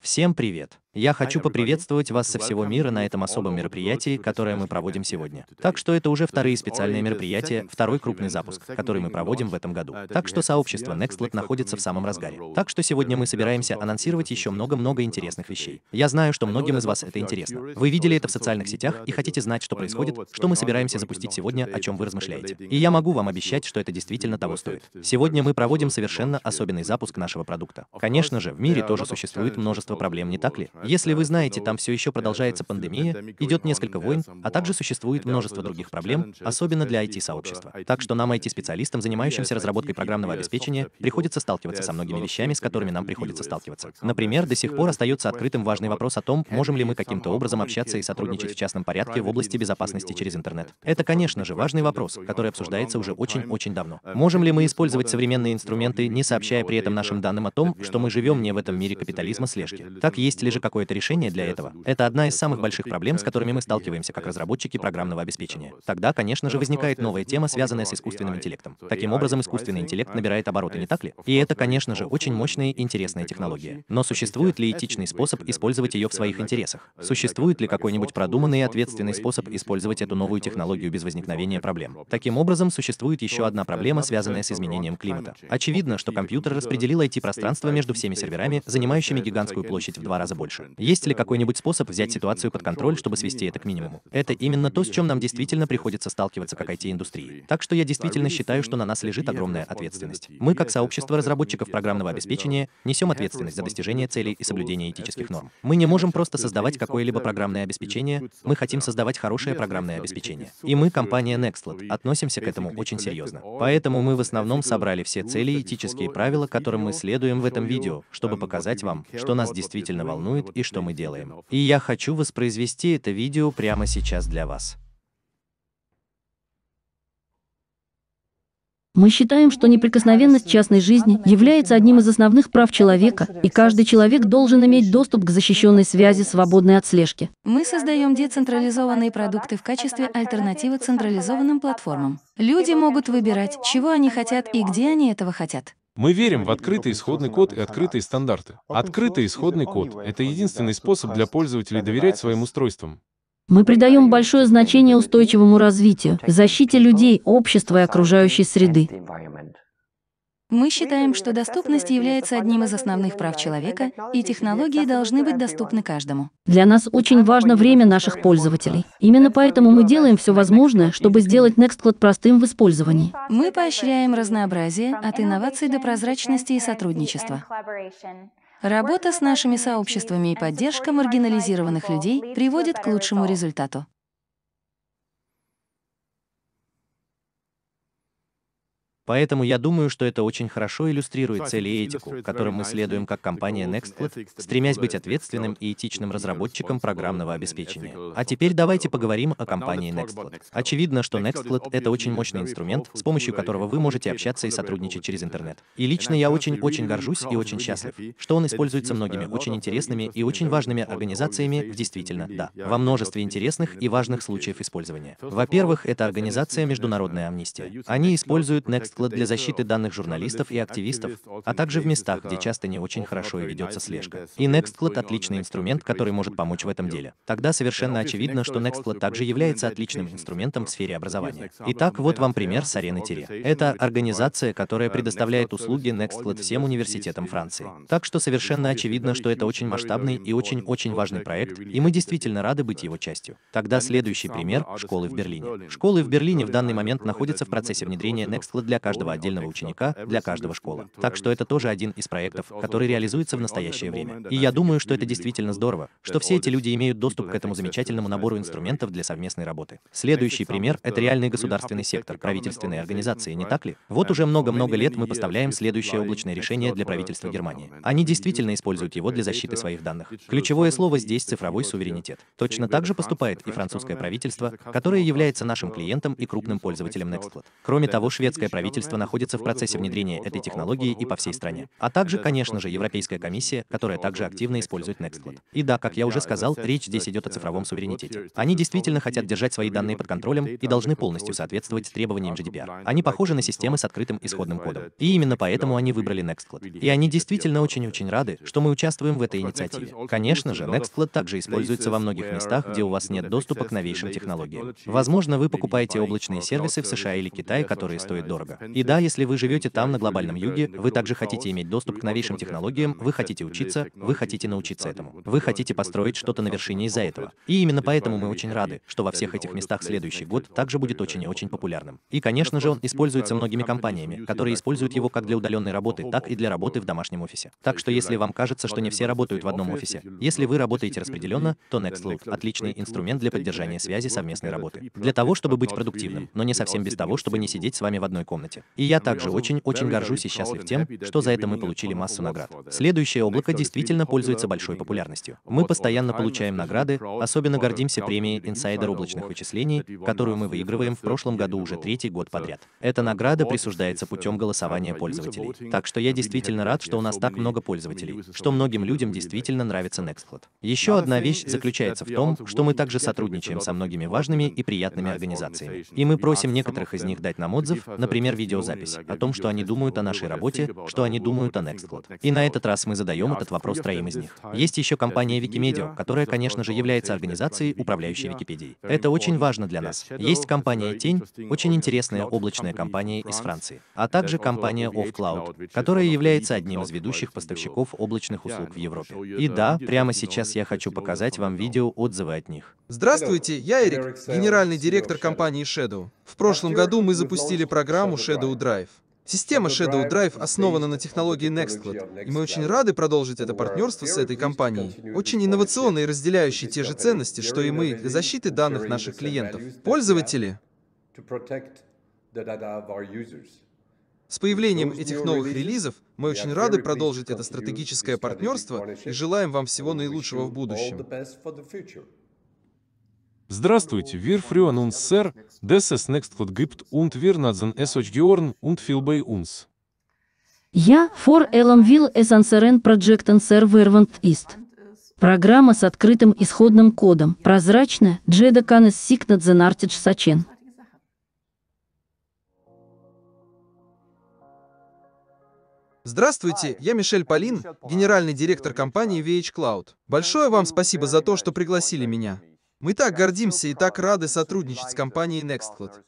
Всем привет! Я хочу поприветствовать вас со всего мира на этом особом мероприятии, которое мы проводим сегодня. Так что это уже вторые специальные мероприятия, второй крупный запуск, который мы проводим в этом году. Так что сообщество Nextlet находится в самом разгаре. Так что сегодня мы собираемся анонсировать еще много-много интересных вещей. Я знаю, что многим из вас это интересно. Вы видели это в социальных сетях и хотите знать, что происходит, что мы собираемся запустить сегодня, о чем вы размышляете. И я могу вам обещать, что это действительно того стоит. Сегодня мы проводим совершенно особенный запуск нашего продукта. Конечно же, в мире тоже существует множество проблем, не так ли? Если вы знаете, там все еще продолжается пандемия, идет несколько войн, а также существует множество других проблем, особенно для IT-сообщества. Так что нам, IT-специалистам, занимающимся разработкой программного обеспечения, приходится сталкиваться со многими вещами, с которыми нам приходится сталкиваться. Например, до сих пор остается открытым важный вопрос о том, можем ли мы каким-то образом общаться и сотрудничать в частном порядке в области безопасности через интернет. Это, конечно же, важный вопрос, который обсуждается уже очень-очень давно. Можем ли мы использовать современные инструменты, не сообщая при этом нашим данным о том, что мы живем не в этом мире капитализма слежки? Так есть ли же как? какое-то решение для этого. Это одна из самых больших проблем, с которыми мы сталкиваемся как разработчики программного обеспечения. Тогда, конечно же, возникает новая тема, связанная с искусственным интеллектом. Таким образом, искусственный интеллект набирает обороты, не так ли? И это, конечно же, очень мощная и интересная технология. Но существует ли этичный способ использовать ее в своих интересах? Э, существует ли какой-нибудь продуманный и ответственный способ использовать эту новую технологию без возникновения проблем? Таким образом, существует еще одна проблема, связанная с изменением климата. Очевидно, что компьютер распределил IT-пространство между всеми серверами, занимающими гигантскую площадь в два раза больше. Есть ли какой-нибудь способ взять ситуацию под контроль, чтобы свести это к минимуму? Это именно то, с чем нам действительно приходится сталкиваться как IT-индустрии. Так что я действительно считаю, что на нас лежит огромная ответственность. Мы, как сообщество разработчиков программного обеспечения, несем ответственность за достижение целей и соблюдение этических норм. Мы не можем просто создавать какое-либо программное обеспечение, мы хотим создавать хорошее программное обеспечение. И мы, компания Nextlet, относимся к этому очень серьезно. Поэтому мы в основном собрали все цели и этические правила, которым мы следуем в этом видео, чтобы показать вам, что нас действительно волнует и что мы делаем. И я хочу воспроизвести это видео прямо сейчас для вас. Мы считаем, что неприкосновенность частной жизни является одним из основных прав человека, и каждый человек должен иметь доступ к защищенной связи, свободной от слежки. Мы создаем децентрализованные продукты в качестве альтернативы централизованным платформам. Люди могут выбирать, чего они хотят и где они этого хотят. Мы верим в открытый исходный код и открытые стандарты. Открытый исходный код — это единственный способ для пользователей доверять своим устройствам. Мы придаем большое значение устойчивому развитию, защите людей, общества и окружающей среды. Мы считаем, что доступность является одним из основных прав человека, и технологии должны быть доступны каждому. Для нас очень важно время наших пользователей. Именно поэтому мы делаем все возможное, чтобы сделать Nextcloud простым в использовании. Мы поощряем разнообразие от инноваций до прозрачности и сотрудничества. Работа с нашими сообществами и поддержка маргинализированных людей приводит к лучшему результату. Поэтому я думаю, что это очень хорошо иллюстрирует цели и этику, которым мы следуем как компания Nextcloud, стремясь быть ответственным и этичным разработчиком программного обеспечения. А теперь давайте поговорим о компании Nextcloud. Очевидно, что Nextcloud — это очень мощный инструмент, с помощью которого вы можете общаться и сотрудничать через интернет. И лично я очень-очень горжусь и очень счастлив, что он используется многими очень интересными и очень важными организациями, действительно, да, во множестве интересных и важных случаев использования. Во-первых, это организация Международная амнистия. Они используют Nextcloud мотоцикла для защиты данных журналистов и активистов, а также в местах, где часто не очень хорошо и ведется слежка. И Nextcloud — отличный инструмент, который может помочь в этом деле. Тогда совершенно очевидно, что Nextcloud также является отличным инструментом в сфере образования. Итак, вот вам пример с арены Тире. Это организация, которая предоставляет услуги Nextcloud всем университетам Франции. Так что совершенно очевидно, что это очень масштабный и очень-очень важный проект, и мы действительно рады быть его частью. Тогда следующий пример — школы в Берлине. Школы в Берлине в данный момент находятся в процессе внедрения Nextcloud для каждого отдельного ученика, для каждого школы. Так что это тоже один из проектов, который реализуется в настоящее время. И я думаю, что это действительно здорово, что все эти люди имеют доступ к этому замечательному набору инструментов для совместной работы. Следующий пример — это реальный государственный сектор, правительственные организации, не так ли? Вот уже много-много лет мы поставляем следующее облачное решение для правительства Германии. Они действительно используют его для защиты своих данных. Ключевое слово здесь — цифровой суверенитет. Точно так же поступает и французское правительство, которое является нашим клиентом и крупным пользователем Nextcloud. Кроме того, шведское правительство правительство находится в процессе внедрения этой технологии и по всей стране. А также, конечно же, Европейская комиссия, которая также активно использует Nextcloud. И да, как я уже сказал, речь здесь идет о э, цифровом суверенитете. Они действительно хотят держать свои данные под контролем и должны полностью соответствовать требованиям GDPR. Они похожи на системы с открытым исходным кодом. И именно поэтому они выбрали Nextcloud. И они действительно очень-очень рады, что мы участвуем в этой инициативе. Конечно же, Nextcloud также используется во многих местах, где у вас uh, нет доступа к новейшим технологиям. Возможно, вы покупаете облачные сервисы в США или Китае, которые стоят дорого. И да, если вы живете там, на глобальном юге, вы также хотите иметь доступ к новейшим технологиям, вы хотите учиться, вы хотите научиться этому. Вы хотите построить что-то на вершине из-за этого. И именно поэтому мы очень рады, что во всех этих местах следующий год также будет очень и очень популярным. И, конечно же, он используется многими компаниями, которые используют его как для удаленной работы, так и для работы в домашнем офисе. Так что если вам кажется, что не все работают в одном офисе, если вы работаете распределенно, то Nextloop — отличный инструмент для поддержания связи совместной работы. Для того, чтобы быть продуктивным, но не совсем без того, чтобы не сидеть с вами в одной комнате комнате. И я также очень-очень горжусь и счастлив тем, что за это мы получили массу наград. Следующее облако действительно пользуется большой популярностью. Мы постоянно получаем награды, особенно гордимся премией Insider облачных вычислений, которую мы выигрываем в прошлом году уже третий год подряд. Эта uh, награда присуждается путем uh, голосования uh, пользователей. Так что я действительно рад, что у нас так много пользователей, что многим людям действительно нравится Nextcloud. Еще одна вещь заключается в том, что мы также сотрудничаем со многими важными и приятными организациями. И мы просим некоторых из них дать нам отзыв, например, видеозапись, ну, о том, что они думают о нашей работе, что они думают о NextCloud. И на этот раз мы задаем этот вопрос троим из них. Есть еще компания Wikimedia, которая, конечно же, является организацией, управляющей Википедией. Это очень важно для нас. Есть компания Тень, очень интересная облачная компания из Франции, а также компания OffCloud, которая является одним из ведущих поставщиков облачных услуг в Европе. И да, прямо сейчас я хочу показать вам видео отзывы от них. Здравствуйте, я Эрик, генеральный директор компании Shadow. В прошлом году мы запустили программу Shadow Shadow Drive. Система Shadow Drive основана на технологии типа NextCloud, и мы очень рады продолжить это партнерство с этой компанией, очень инновационной и разделяющей те же ценности, что и мы, для защиты данных наших клиентов. Пользователи с появлением этих новых релизов мы очень рады продолжить это стратегическое партнерство и желаем вам всего наилучшего в будущем. Здравствуйте, wir freuen uns sehr, dass es next Hot gibt und wir natzen es euch georn und viel bei uns. Я for Elam will es anseren Projekten Servervant ist. Программа с открытым исходным кодом, прозрачная, Джеда Канес Сикнат Зенартидж Сачен. Здравствуйте, я Мишель Полин, генеральный директор компании VH Cloud. Большое вам спасибо за то, что пригласили меня. Мы так гордимся и так рады сотрудничать с компанией Nextcloud.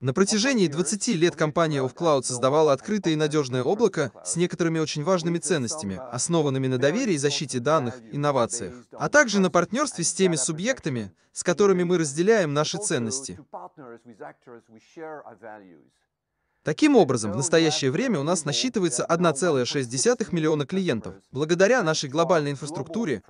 На протяжении 20 лет компания OffCloud создавала открытое и надежное облако с некоторыми очень важными ценностями, основанными на доверии, защите данных, инновациях, а также на партнерстве с теми субъектами, с которыми мы разделяем наши ценности. Таким образом, в настоящее время у нас насчитывается 1,6 миллиона клиентов, благодаря нашей глобальной инфраструктуре,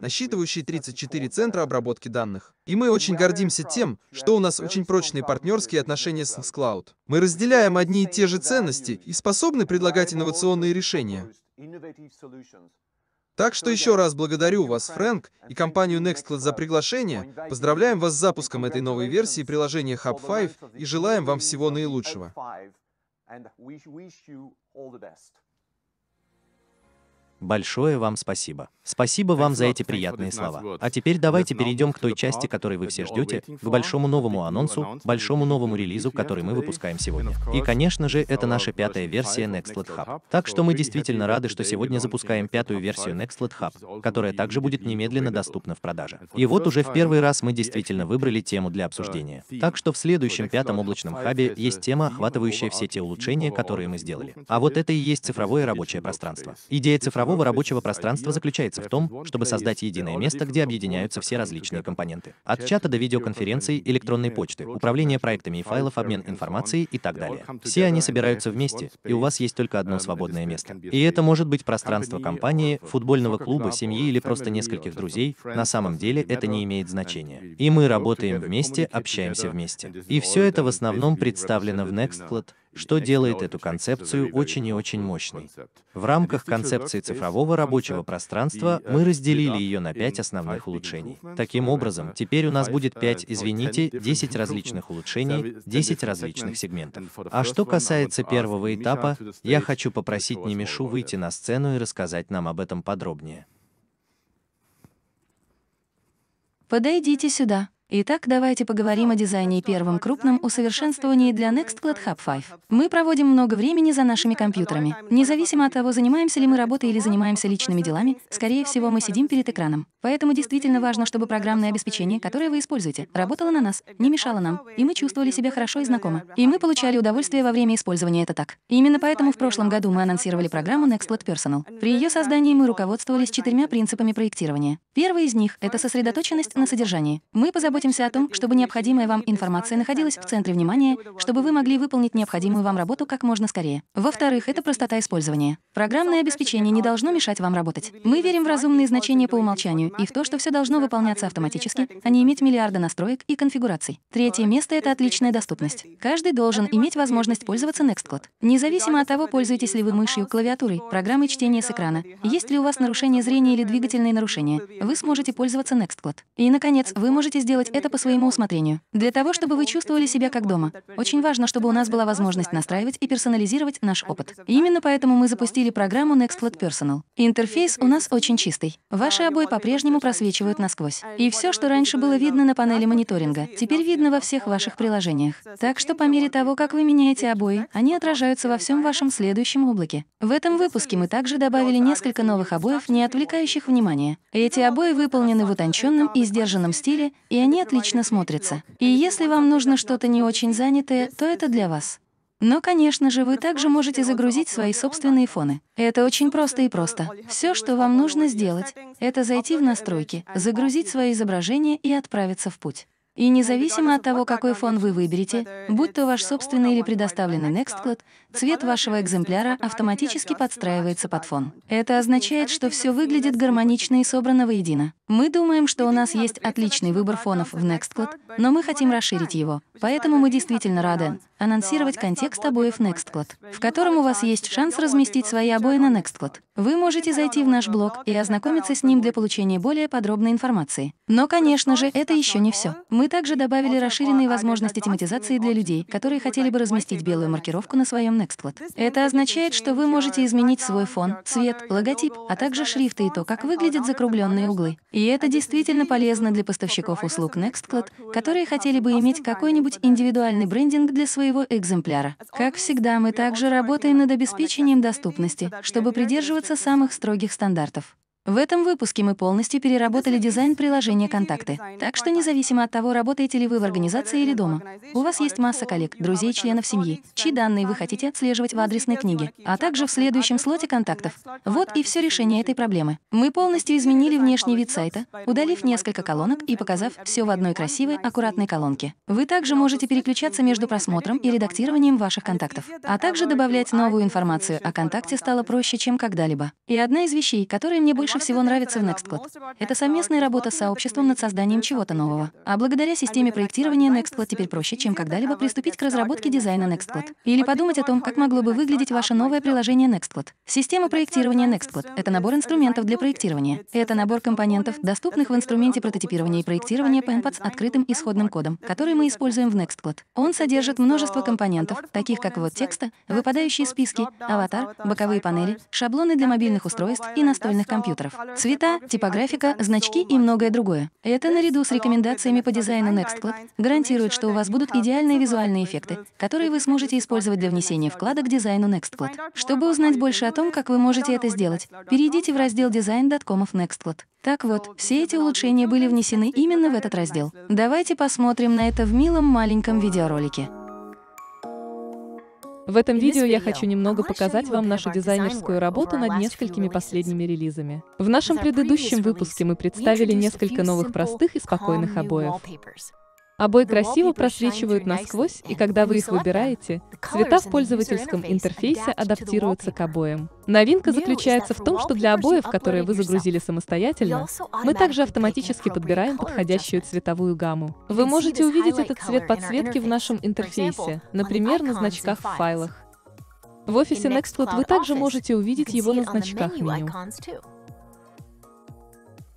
насчитывающей 34 центра обработки данных. И мы очень гордимся тем, что у нас очень прочные партнерские отношения с Xcloud. Мы разделяем одни и те же ценности и способны предлагать инновационные решения. Так что еще раз благодарю вас, Фрэнк, и компанию Nextcloud за приглашение, поздравляем вас с запуском этой новой версии приложения Hub 5 и желаем вам всего наилучшего. Большое вам спасибо. Спасибо вам за эти приятные слова. А теперь давайте перейдем к той части, которой вы все ждете, к большому новому анонсу, большому новому релизу, который мы выпускаем сегодня. И, конечно же, это наша пятая версия Nextlet Hub. Так что мы действительно рады, что сегодня запускаем пятую версию Nextlet Hub, которая также будет немедленно доступна в продаже. И вот уже в первый раз мы действительно выбрали тему для uh, обсуждения. Так что в следующем пятом облачном хабе есть uh, тема, охватывающая все те улучшения, которые мы сделали. А вот это и есть цифровое рабочее пространство. Идея цифрового рабочего пространства заключается заключается в том, чтобы создать единое место, где объединяются все различные компоненты. От чата до видеоконференций, электронной э, почты, управления проектами и файлов, обмен информацией и так далее. Все они собираются вместе, и у вас есть только одно свободное место. И это может быть пространство компании, футбольного клуба, семьи или просто нескольких друзей. На самом деле это не имеет значения. И мы работаем вместе, общаемся вместе. И все это в основном представлено в Nextcloud, что делает эту концепцию очень и очень мощной. В рамках концепции цифрового рабочего пространства мы разделили ее на пять основных улучшений. Таким образом, теперь у нас будет 5, извините, 10 различных улучшений, 10 различных сегментов. А что касается первого этапа, я хочу попросить Немешу выйти на сцену и рассказать нам об этом подробнее. Подойдите сюда. Итак, давайте поговорим о дизайне и первом крупном усовершенствовании для NextCloud Hub 5. Мы проводим много времени за нашими компьютерами. Независимо от того, занимаемся ли мы работой или занимаемся личными делами, скорее всего, мы сидим перед экраном. Поэтому действительно важно, чтобы программное обеспечение, которое вы используете, работало на нас, не мешало нам, и мы чувствовали себя хорошо и знакомо. И мы получали удовольствие во время использования это так. именно поэтому в прошлом году мы анонсировали программу NextCloud Personal. При ее создании мы руководствовались четырьмя принципами проектирования. Первый из них — это сосредоточенность на содержании. Мы позаботились заботимся о том, чтобы необходимая вам информация находилась в центре внимания, чтобы вы могли выполнить необходимую вам работу как можно скорее. Во-вторых, это простота использования. Программное обеспечение не должно мешать вам работать. Мы верим в разумные значения по умолчанию и в то, что все должно выполняться автоматически, а не иметь миллиарда настроек и конфигураций. Третье место — это отличная доступность. Каждый должен иметь возможность пользоваться Nextcloud. Независимо от того, пользуетесь ли вы мышью, клавиатурой, программой чтения с экрана, есть ли у вас нарушение зрения или двигательные нарушения, вы сможете пользоваться Nextcloud. И, наконец, вы можете сделать это по своему усмотрению. Для того, чтобы вы чувствовали себя как дома. Очень важно, чтобы у нас была возможность настраивать и персонализировать наш опыт. именно поэтому мы запустили программу Nextcloud Personal. Интерфейс у нас очень чистый. Ваши обои по-прежнему просвечивают насквозь. И все, что раньше было видно на панели мониторинга, теперь видно во всех ваших приложениях. Так что по мере того, как вы меняете обои, они отражаются во всем вашем следующем облаке. В этом выпуске мы также добавили несколько новых обоев, не отвлекающих внимания. Эти обои выполнены в утонченном и сдержанном стиле, и они отлично смотрится. И если вам нужно что-то не очень занятое, то это для вас. Но, конечно же, вы также можете загрузить свои собственные фоны. Это очень просто и просто. Все, что вам нужно сделать, это зайти в настройки, загрузить свое изображение и отправиться в путь. И независимо от того, какой фон вы выберете, будь то ваш собственный или предоставленный Nextcloud, цвет вашего экземпляра автоматически подстраивается под фон. Это означает, что все выглядит гармонично и собрано воедино. Мы думаем, что у нас есть отличный выбор фонов в Nextcloud, но мы хотим расширить его. Поэтому мы действительно рады анонсировать контекст обоев Nextcloud, в котором у вас есть шанс разместить свои обои на Nextcloud. Вы можете зайти в наш блог и ознакомиться с ним для получения более подробной информации. Но, конечно же, это еще не все. Мы также добавили расширенные возможности тематизации для людей, которые хотели бы разместить белую маркировку на своем Nextcloud. Это означает, что вы можете изменить свой фон, цвет, логотип, а также шрифты и то, как выглядят закругленные углы. И это действительно полезно для поставщиков услуг Nextcloud, которые хотели бы иметь какой-нибудь индивидуальный брендинг для своего экземпляра. Как всегда, мы также работаем над обеспечением доступности, чтобы придерживаться самых строгих стандартов. В этом выпуске мы полностью переработали дизайн приложения «Контакты». Так что независимо от того, работаете ли вы в организации или дома, у вас есть масса коллег, друзей, членов семьи, чьи данные вы хотите отслеживать в адресной книге, а также в следующем слоте контактов. Вот и все решение этой проблемы. Мы полностью изменили внешний вид сайта, удалив несколько колонок и показав все в одной красивой, аккуратной колонке. Вы также можете переключаться между просмотром и редактированием ваших контактов, а также добавлять новую информацию о контакте стало проще, чем когда-либо. И одна из вещей, которая мне больше больше всего нравится в NextCloud? Это совместная работа с сообществом над созданием чего-то нового. А благодаря системе проектирования NextCloud теперь проще, чем когда-либо приступить к разработке дизайна NextCloud. Или подумать о том, как могло бы выглядеть ваше новое приложение NextCloud. Система проектирования NextCloud — это набор инструментов для проектирования. Это набор компонентов, доступных в инструменте прототипирования и проектирования PenPad с открытым исходным кодом, который мы используем в NextCloud. Он содержит множество компонентов, таких как ввод текста, выпадающие списки, аватар, боковые панели, шаблоны для мобильных устройств и настольных компьютеров параметров. Цвета, типографика, значки и многое другое. Это наряду с рекомендациями по дизайну NextCloud гарантирует, что у вас будут идеальные визуальные эффекты, которые вы сможете использовать для внесения вклада к дизайну NextCloud. Чтобы узнать больше о том, как вы можете это сделать, перейдите в раздел design.com of NextCloud. Так вот, все эти улучшения были внесены именно в этот раздел. Давайте посмотрим на это в милом маленьком видеоролике. В этом видео я хочу немного показать вам нашу дизайнерскую работу над несколькими последними релизами. В нашем предыдущем выпуске мы представили несколько новых простых и спокойных обоев. Обои а красиво просвечивают насквозь, и когда вы их выбираете, цвета в пользовательском интерфейсе адаптируются к обоям. Новинка заключается в том, что для обоев, которые вы загрузили самостоятельно, мы также автоматически подбираем подходящую цветовую гамму. Вы можете увидеть этот цвет подсветки в нашем интерфейсе, например, на значках в файлах. В офисе Nextcloud вы также можете увидеть его на значках меню.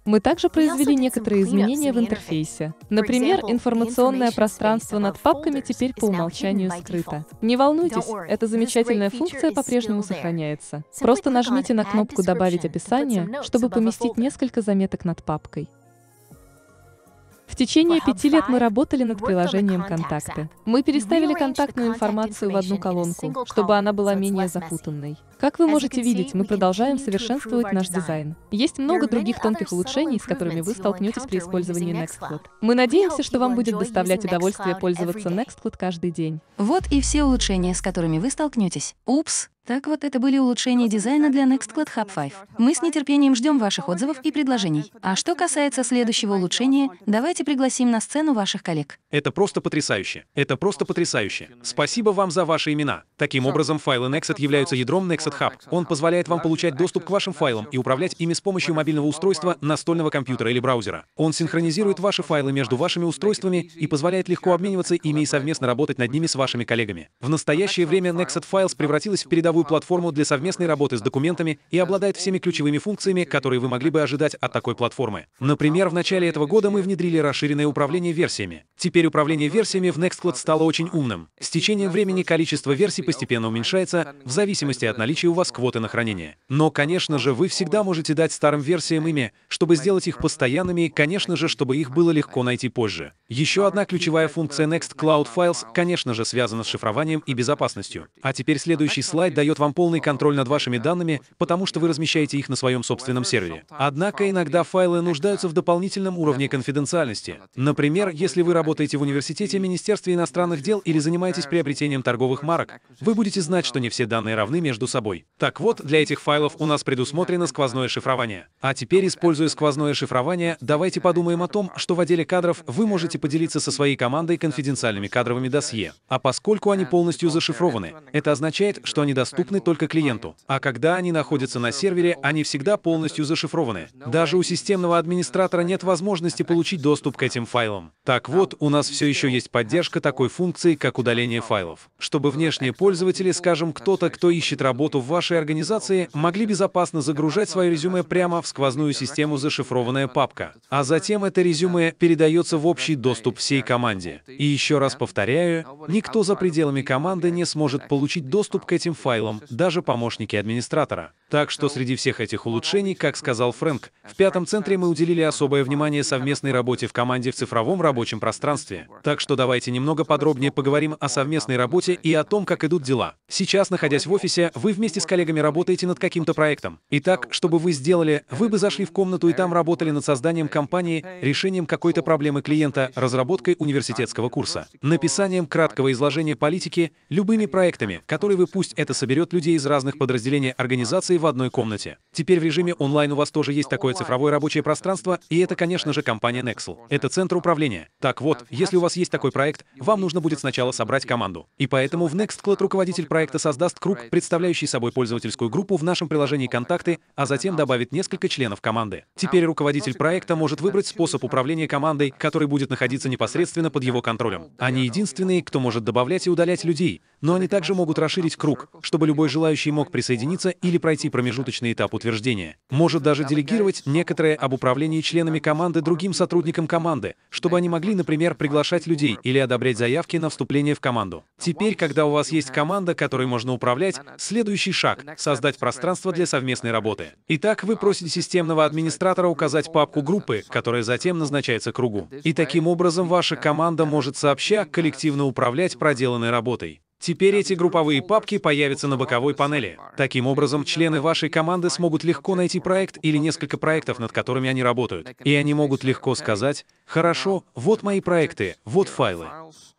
Мы также произвели некоторые изменения в интерфейсе. Например, информационное пространство над папками теперь по умолчанию скрыто. Не волнуйтесь, эта замечательная функция по-прежнему сохраняется. Просто нажмите на кнопку «Добавить описание», чтобы поместить несколько заметок над папкой. В течение пяти лет мы работали над приложением «Контакты». Мы переставили контактную информацию в одну колонку, чтобы она была менее запутанной. Как вы можете видеть, мы продолжаем совершенствовать наш дизайн. Есть много других тонких улучшений, с которыми вы столкнетесь при использовании Nextcloud. Мы надеемся, что вам будет доставлять удовольствие пользоваться Nextcloud каждый день. Вот и все улучшения, с которыми вы столкнетесь. Упс, так вот, это были улучшения дизайна для Nextcloud Hub 5. Мы с нетерпением ждем ваших отзывов и предложений. А что касается следующего улучшения, давайте пригласим на сцену ваших коллег. Это просто потрясающе. Это просто потрясающе. Спасибо вам за ваши имена. Таким образом, файлы Nextcloud являются ядром Nextcloud Hub. Он позволяет вам получать доступ к вашим файлам и управлять ими с помощью мобильного устройства, настольного компьютера или браузера. Он синхронизирует ваши файлы между вашими устройствами и позволяет легко обмениваться ими и совместно работать над ними с вашими коллегами. В настоящее время Nexet Files превратилась в передовую платформу для совместной работы с документами и обладает всеми ключевыми функциями, которые вы могли бы ожидать от такой платформы. Например, в начале этого года мы внедрили расширенное управление версиями. Теперь управление версиями в Nextcloud стало очень умным. С течением времени количество версий постепенно уменьшается в зависимости от наличия наличии у вас квоты на хранение. Но, конечно же, вы всегда можете дать старым версиям имя, чтобы сделать их постоянными и, конечно же, чтобы их было легко найти позже. Еще одна ключевая функция Next Cloud Files, конечно же, связана с шифрованием и безопасностью. А теперь следующий слайд дает вам полный контроль над вашими данными, потому что вы размещаете их на своем собственном сервере. Однако иногда файлы нуждаются в дополнительном уровне конфиденциальности. Например, если вы работаете в университете, министерстве иностранных дел или занимаетесь приобретением торговых марок, вы будете знать, что не все данные равны между собой собой. Так вот, для этих файлов у нас предусмотрено сквозное шифрование. А теперь, используя сквозное шифрование, давайте подумаем о том, что в отделе кадров вы можете поделиться со своей командой конфиденциальными кадровыми досье. А поскольку они полностью зашифрованы, это означает, что они доступны только клиенту. А когда они находятся на сервере, они всегда полностью зашифрованы. Даже у системного администратора нет возможности получить доступ к этим файлам. Так вот, у нас все еще есть поддержка такой функции, как удаление файлов. Чтобы внешние пользователи, скажем, кто-то, кто ищет работу, что в вашей организации могли безопасно загружать свое резюме прямо в сквозную систему зашифрованная папка, а затем это резюме передается в общий доступ всей команде. И еще раз повторяю, никто за пределами команды не сможет получить доступ к этим файлам, даже помощники администратора. Так что среди всех этих улучшений, как сказал Фрэнк, в пятом центре мы уделили особое внимание совместной работе в команде в цифровом рабочем пространстве. Так что давайте немного подробнее поговорим о совместной работе и о том, как идут дела. Сейчас, находясь в офисе, вы вместе вместе с коллегами работаете над каким-то проектом. Итак, так, чтобы вы сделали, вы бы зашли в комнату и там работали над созданием компании, решением какой-то проблемы клиента, разработкой университетского курса, написанием краткого изложения политики, любыми проектами, которые вы пусть это соберет людей из разных подразделений организации в одной комнате. Теперь в режиме онлайн у вас тоже есть такое цифровое рабочее пространство, и это, конечно же, компания Nexel. Это центр управления. Так вот, если у вас есть такой проект, вам нужно будет сначала собрать команду. И поэтому в NextCloud руководитель проекта создаст круг, представляющий собой пользовательскую группу в нашем приложении «Контакты», а затем добавит несколько членов команды. Теперь руководитель проекта может выбрать способ управления командой, который будет находиться непосредственно под его контролем. Они а единственные, кто может добавлять и удалять людей, но они также могут расширить круг, чтобы любой желающий мог присоединиться или пройти промежуточный этап утверждения. Может даже делегировать некоторое об управлении членами команды другим сотрудникам команды, чтобы они могли, например, приглашать людей или одобрять заявки на вступление в команду. Теперь, когда у вас есть команда, которой можно управлять, следующий шаг — создать пространство для совместной работы. Итак, вы просите системного администратора указать папку группы, которая затем назначается кругу. И таким образом ваша команда может сообща коллективно управлять проделанной работой. Теперь эти групповые папки появятся на боковой панели. Таким образом, члены вашей команды смогут легко найти проект или несколько проектов, над которыми они работают. И они могут легко сказать, «Хорошо, вот мои проекты, вот файлы».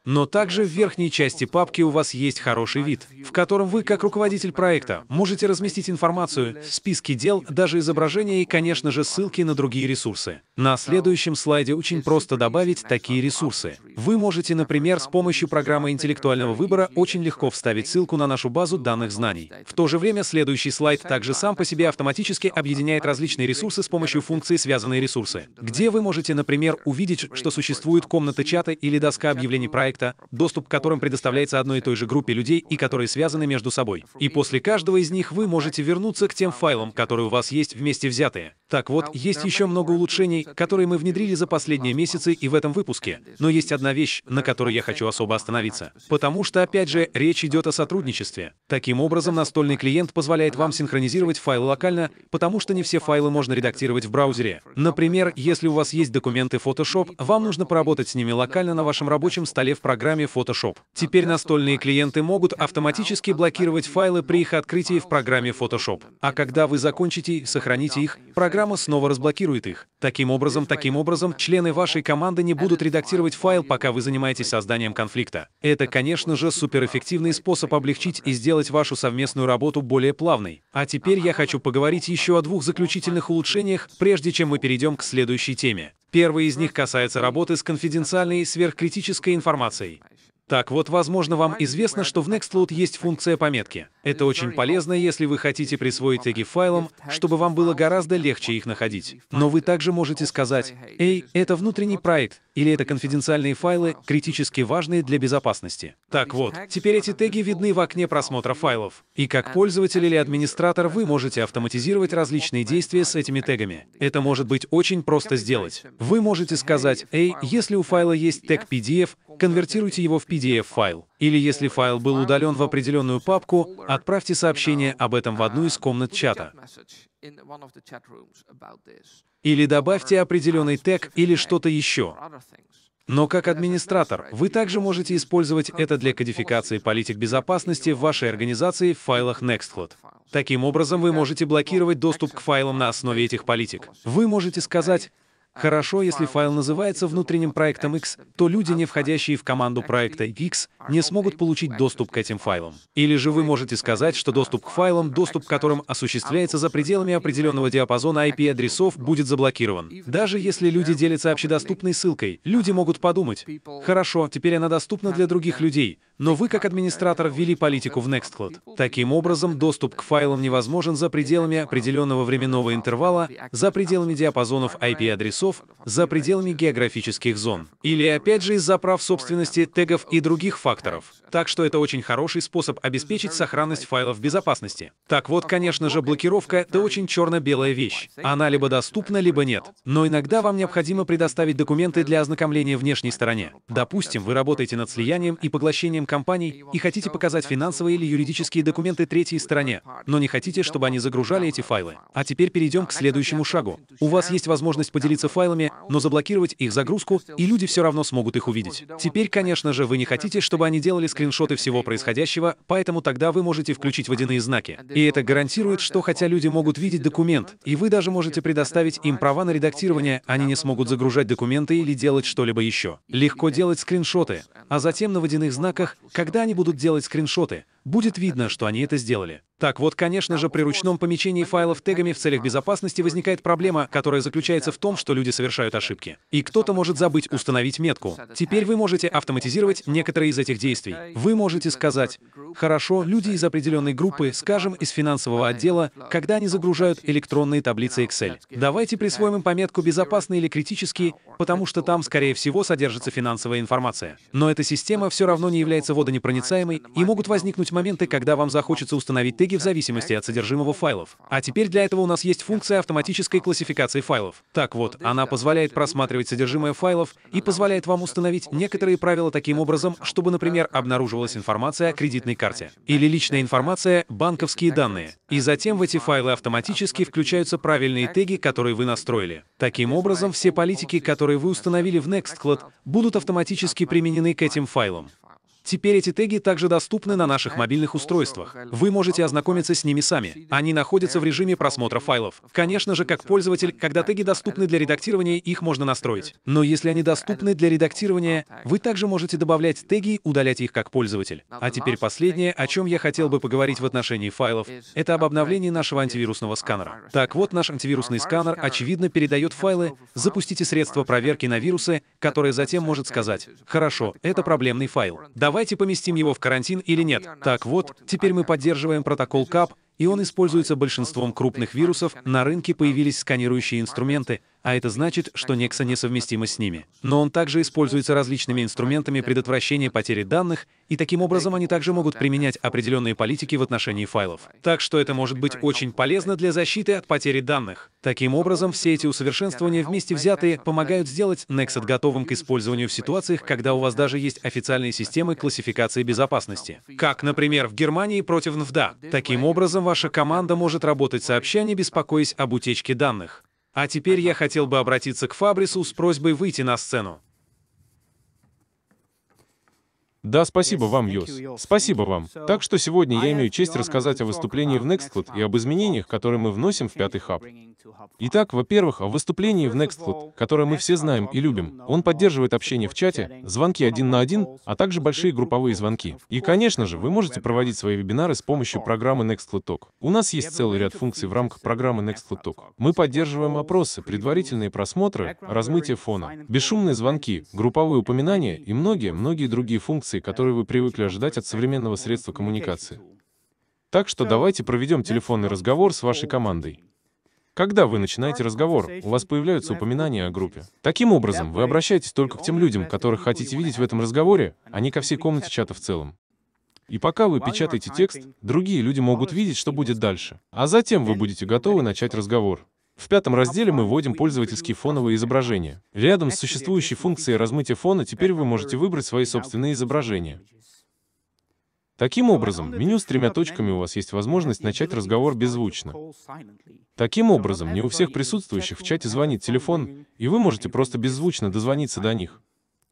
Но также в верхней части папки у вас есть хороший вид, в котором вы, как руководитель проекта, можете разместить информацию, списки дел, даже изображения и, конечно же, ссылки на другие ресурсы. На следующем слайде очень просто добавить такие ресурсы. Вы можете, например, с помощью программы интеллектуального выбора очень легко вставить ссылку на нашу базу данных знаний. В то же время следующий слайд также сам по себе автоматически объединяет различные ресурсы с помощью функции «Связанные ресурсы», где вы можете, например, увидеть, что существует комната чата или доска объявлений проекта, проекта, доступ к которым предоставляется одной и той же группе людей и которые связаны между собой. И после каждого из них вы можете вернуться к тем файлам, которые у вас есть вместе взятые. Так вот, есть еще много улучшений, которые мы внедрили за последние месяцы и в этом выпуске. Но есть одна вещь, на которой я хочу особо остановиться. Потому что, опять же, речь идет о сотрудничестве. Таким образом, настольный клиент позволяет вам синхронизировать файлы локально, потому что не все файлы можно редактировать в браузере. Например, если у вас есть документы Photoshop, вам нужно поработать с ними локально на вашем рабочем столе в программе Photoshop. Теперь настольные клиенты могут автоматически блокировать файлы при их открытии в программе Photoshop. А когда вы закончите, и сохраните их, программа снова разблокирует их. Таким образом, таким образом, члены вашей команды не будут редактировать файл, пока вы занимаетесь созданием конфликта. Это, конечно же, суперэффективный способ облегчить и сделать вашу совместную работу более плавной. А теперь я хочу поговорить еще о двух заключительных улучшениях, прежде чем мы перейдем к следующей теме. Первый из них касается работы с конфиденциальной сверхкритической информацией. Так вот, возможно, вам известно, что в Nextcloud есть функция пометки. Это очень полезно, если вы хотите присвоить теги файлам, чтобы вам было гораздо легче их находить. Но вы также можете сказать, «Эй, это внутренний проект, или это конфиденциальные файлы, критически важные для безопасности. Так вот, теперь эти теги видны в окне просмотра файлов. И как пользователь или администратор вы можете автоматизировать различные действия с этими тегами. Это может быть очень просто сделать. Вы можете сказать, «Эй, если у файла есть тег PDF, конвертируйте его в PDF-файл». Или если файл был удален в определенную папку, отправьте сообщение об этом в одну из комнат чата. Или добавьте определенный тег или что-то еще. Но как администратор, вы также можете использовать это для кодификации политик безопасности в вашей организации в файлах Nextcloud. Таким образом, вы можете блокировать доступ к файлам на основе этих политик. Вы можете сказать, Хорошо, если файл называется внутренним проектом X, то люди, не входящие в команду проекта X, не смогут получить доступ к этим файлам. Или же вы можете сказать, что доступ к файлам, доступ к которым осуществляется за пределами определенного диапазона IP-адресов, будет заблокирован. Даже если люди делятся общедоступной ссылкой, люди могут подумать, хорошо, теперь она доступна для других людей, но вы как администратор ввели политику в Nextcloud. Таким образом, доступ к файлам невозможен за пределами определенного временного интервала, за пределами диапазонов IP-адресов, лесов за пределами географических зон. Или опять же из-за прав собственности, тегов и других факторов. Так что это очень хороший способ обеспечить сохранность файлов безопасности. Так вот, конечно же, блокировка — это очень черно-белая вещь. Она либо доступна, либо нет. Но иногда вам необходимо предоставить документы для ознакомления внешней стороне. Допустим, вы работаете над слиянием и поглощением компаний и хотите показать финансовые или юридические документы третьей стороне, но не хотите, чтобы они загружали эти файлы. А теперь перейдем к следующему шагу. У вас есть возможность поделиться файлами, но заблокировать их загрузку, и люди все равно смогут их увидеть. Теперь, конечно же, вы не хотите, чтобы они делали скриншоты всего происходящего, поэтому тогда вы можете включить водяные знаки. И это гарантирует, что хотя люди могут видеть документ, и вы даже можете предоставить им права на редактирование, они не смогут загружать документы или делать что-либо еще. Легко делать скриншоты, а затем на водяных знаках, когда они будут делать скриншоты, будет видно, что они это сделали. Так вот, конечно же, при ручном помечении файлов тегами в целях безопасности возникает проблема, которая заключается в том, что люди совершают ошибки. И кто-то может забыть установить метку. Теперь вы можете автоматизировать некоторые из этих действий. Вы можете сказать, хорошо, люди из определенной группы, скажем, из финансового отдела, когда они загружают электронные таблицы Excel, давайте присвоим им пометку «безопасные» или «критические», потому что там, скорее всего, содержится финансовая информация. Но эта система все равно не является водонепроницаемой, и могут возникнуть моменты, когда вам захочется установить теги в зависимости от содержимого файлов. А теперь для этого у нас есть функция автоматической классификации файлов. Так вот, она позволяет просматривать содержимое файлов и позволяет вам установить некоторые правила таким образом, чтобы, например, обнаруживалась информация о кредитной карте или личная информация, банковские данные. И затем в эти файлы автоматически включаются правильные теги, которые вы настроили. Таким образом, все политики, которые вы установили в Nextcloud, будут автоматически применены к этим файлам. Теперь эти теги также доступны на наших мобильных устройствах. Вы можете ознакомиться с ними сами. Они находятся в режиме просмотра файлов. Конечно же, как пользователь, когда теги доступны для редактирования, их можно настроить. Но если они доступны для редактирования, а вы также можете добавлять теги и удалять их как пользователь. А теперь последнее, о чем я хотел бы поговорить в отношении файлов, это об обновлении нашего антивирусного сканера. Так вот, наш антивирусный сканер, очевидно, передает файлы, запустите средства проверки на вирусы, которое затем может сказать, хорошо, это проблемный файл. Давай давайте поместим его в карантин или нет. Так вот, теперь мы поддерживаем протокол КАП, и он используется большинством крупных вирусов, на рынке появились сканирующие инструменты, а это значит, что Nexa несовместима с ними. Но он также используется различными инструментами предотвращения потери данных, и таким образом они также могут применять определенные политики в отношении файлов. Так что это может быть очень полезно для защиты от потери данных. Таким образом, все эти усовершенствования вместе взятые помогают сделать Nexet готовым к использованию в ситуациях, когда у вас даже есть официальные системы классификации безопасности. Как, например, в Германии против НВДА. Таким образом, ваша команда может работать сообща, не беспокоясь об утечке данных. А теперь я хотел бы обратиться к Фабрису с просьбой выйти на сцену. Да, спасибо вам, Йос. Спасибо вам. Так что сегодня я имею честь рассказать о выступлении в NextCloud и об изменениях, которые мы вносим в пятый хаб. Итак, во-первых, о выступлении в NextCloud, которое мы все знаем и любим. Он поддерживает общение в чате, звонки один на один, а также большие групповые звонки. И, конечно же, вы можете проводить свои вебинары с помощью программы NextCloud Talk. У нас есть целый ряд функций в рамках программы NextCloud Talk. Мы поддерживаем опросы, предварительные просмотры, размытие фона, бесшумные звонки, групповые упоминания и многие-многие другие функции информации, которые вы привыкли ожидать от современного средства коммуникации. Так что давайте проведем телефонный разговор с вашей командой. Когда вы начинаете разговор, у вас появляются упоминания о группе. Таким образом, вы обращаетесь только к тем людям, которых хотите видеть в этом разговоре, а не ко всей комнате чата в целом. И пока вы печатаете текст, другие люди могут видеть, что будет дальше. А затем вы будете готовы начать разговор. В пятом разделе мы вводим пользовательские фоновые изображения. Рядом с существующей функцией размытия фона теперь вы можете выбрать свои собственные изображения. Таким образом, меню с тремя точками у вас есть возможность начать разговор беззвучно. Таким образом, не у всех присутствующих в чате звонит телефон, и вы можете просто беззвучно дозвониться до них.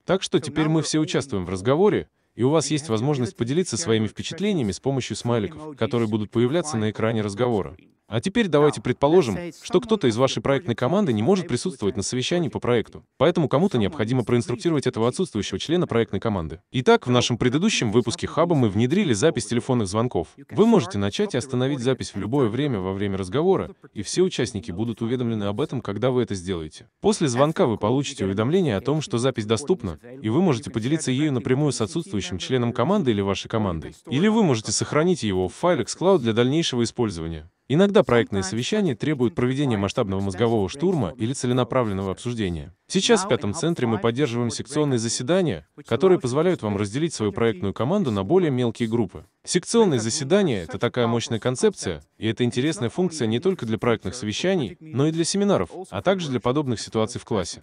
Так что теперь мы все участвуем в разговоре, и у вас есть возможность поделиться своими впечатлениями с помощью смайликов, которые будут появляться на экране разговора. А теперь давайте предположим, что кто-то из вашей проектной команды не может присутствовать на совещании по проекту, поэтому кому-то необходимо проинструктировать этого отсутствующего члена проектной команды. Итак, в нашем предыдущем выпуске Хаба мы внедрили запись телефонных звонков. Вы можете начать и остановить запись в любое время во время разговора, и все участники будут уведомлены об этом, когда вы это сделаете. После звонка вы получите уведомление о том, что запись доступна, и вы можете поделиться ею напрямую с отсутствующим членом команды или вашей командой. Или вы можете сохранить его в файле xCloud для дальнейшего использования. Иногда проектные совещания требуют проведения масштабного мозгового штурма или целенаправленного обсуждения. Сейчас в пятом центре мы поддерживаем секционные заседания, которые позволяют вам разделить свою проектную команду на более мелкие группы. Секционные заседания — это такая мощная концепция, и это интересная функция не только для проектных совещаний, но и для семинаров, а также для подобных ситуаций в классе.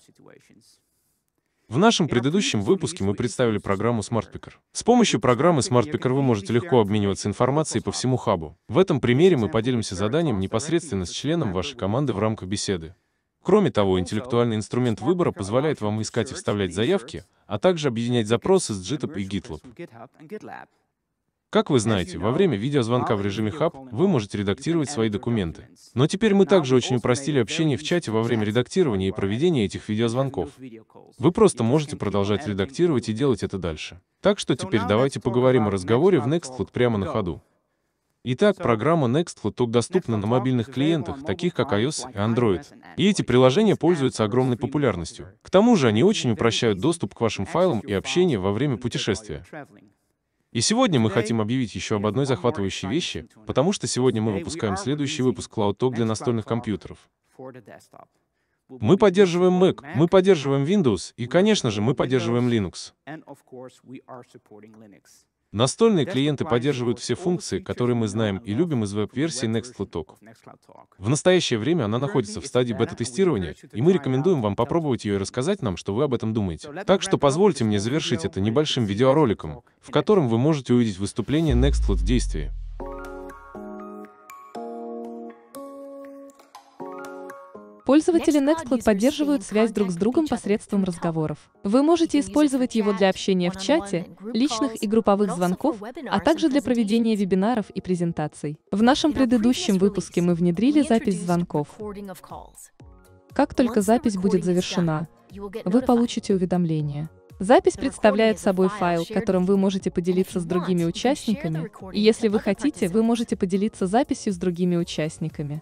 В нашем предыдущем выпуске мы представили программу SmartPicker. С помощью программы SmartPicker вы можете легко обмениваться информацией по всему хабу. В этом примере мы поделимся заданием непосредственно с членом вашей команды в рамках беседы. Кроме того, интеллектуальный инструмент выбора позволяет вам искать и вставлять заявки, а также объединять запросы с GitHub и GitLab. Как вы знаете, во время видеозвонка в режиме хаб вы можете редактировать свои документы. Но теперь мы также очень упростили общение в чате во время редактирования и проведения этих видеозвонков. Вы просто можете продолжать редактировать и делать это дальше. Так что теперь давайте поговорим о разговоре в Nextcloud прямо на ходу. Итак, программа Nextcloud Talk доступна на мобильных клиентах, таких как iOS и Android. И эти приложения пользуются огромной популярностью. К тому же они очень упрощают доступ к вашим файлам и общение во время путешествия. И сегодня мы хотим объявить еще об одной захватывающей вещи, потому что сегодня мы выпускаем следующий выпуск Cloud Talk для настольных компьютеров. Мы поддерживаем Mac, мы поддерживаем Windows, и, конечно же, мы поддерживаем Linux. Настольные клиенты поддерживают все функции, которые мы знаем и любим из веб-версии Nextcloud Talk. В настоящее время она находится в стадии бета-тестирования, и мы рекомендуем вам попробовать ее и рассказать нам, что вы об этом думаете. Так что позвольте мне завершить это небольшим видеороликом, в котором вы можете увидеть выступление Nextcloud в действии. Пользователи Nextcloud поддерживают связь друг с другом посредством разговоров. Вы можете использовать его для общения в чате, личных и групповых звонков, а также для проведения вебинаров и презентаций. В нашем предыдущем выпуске мы внедрили запись звонков. Как только запись будет завершена, вы получите уведомление. Запись представляет собой файл, которым вы можете поделиться с другими участниками, и если вы хотите, вы можете поделиться записью с другими участниками.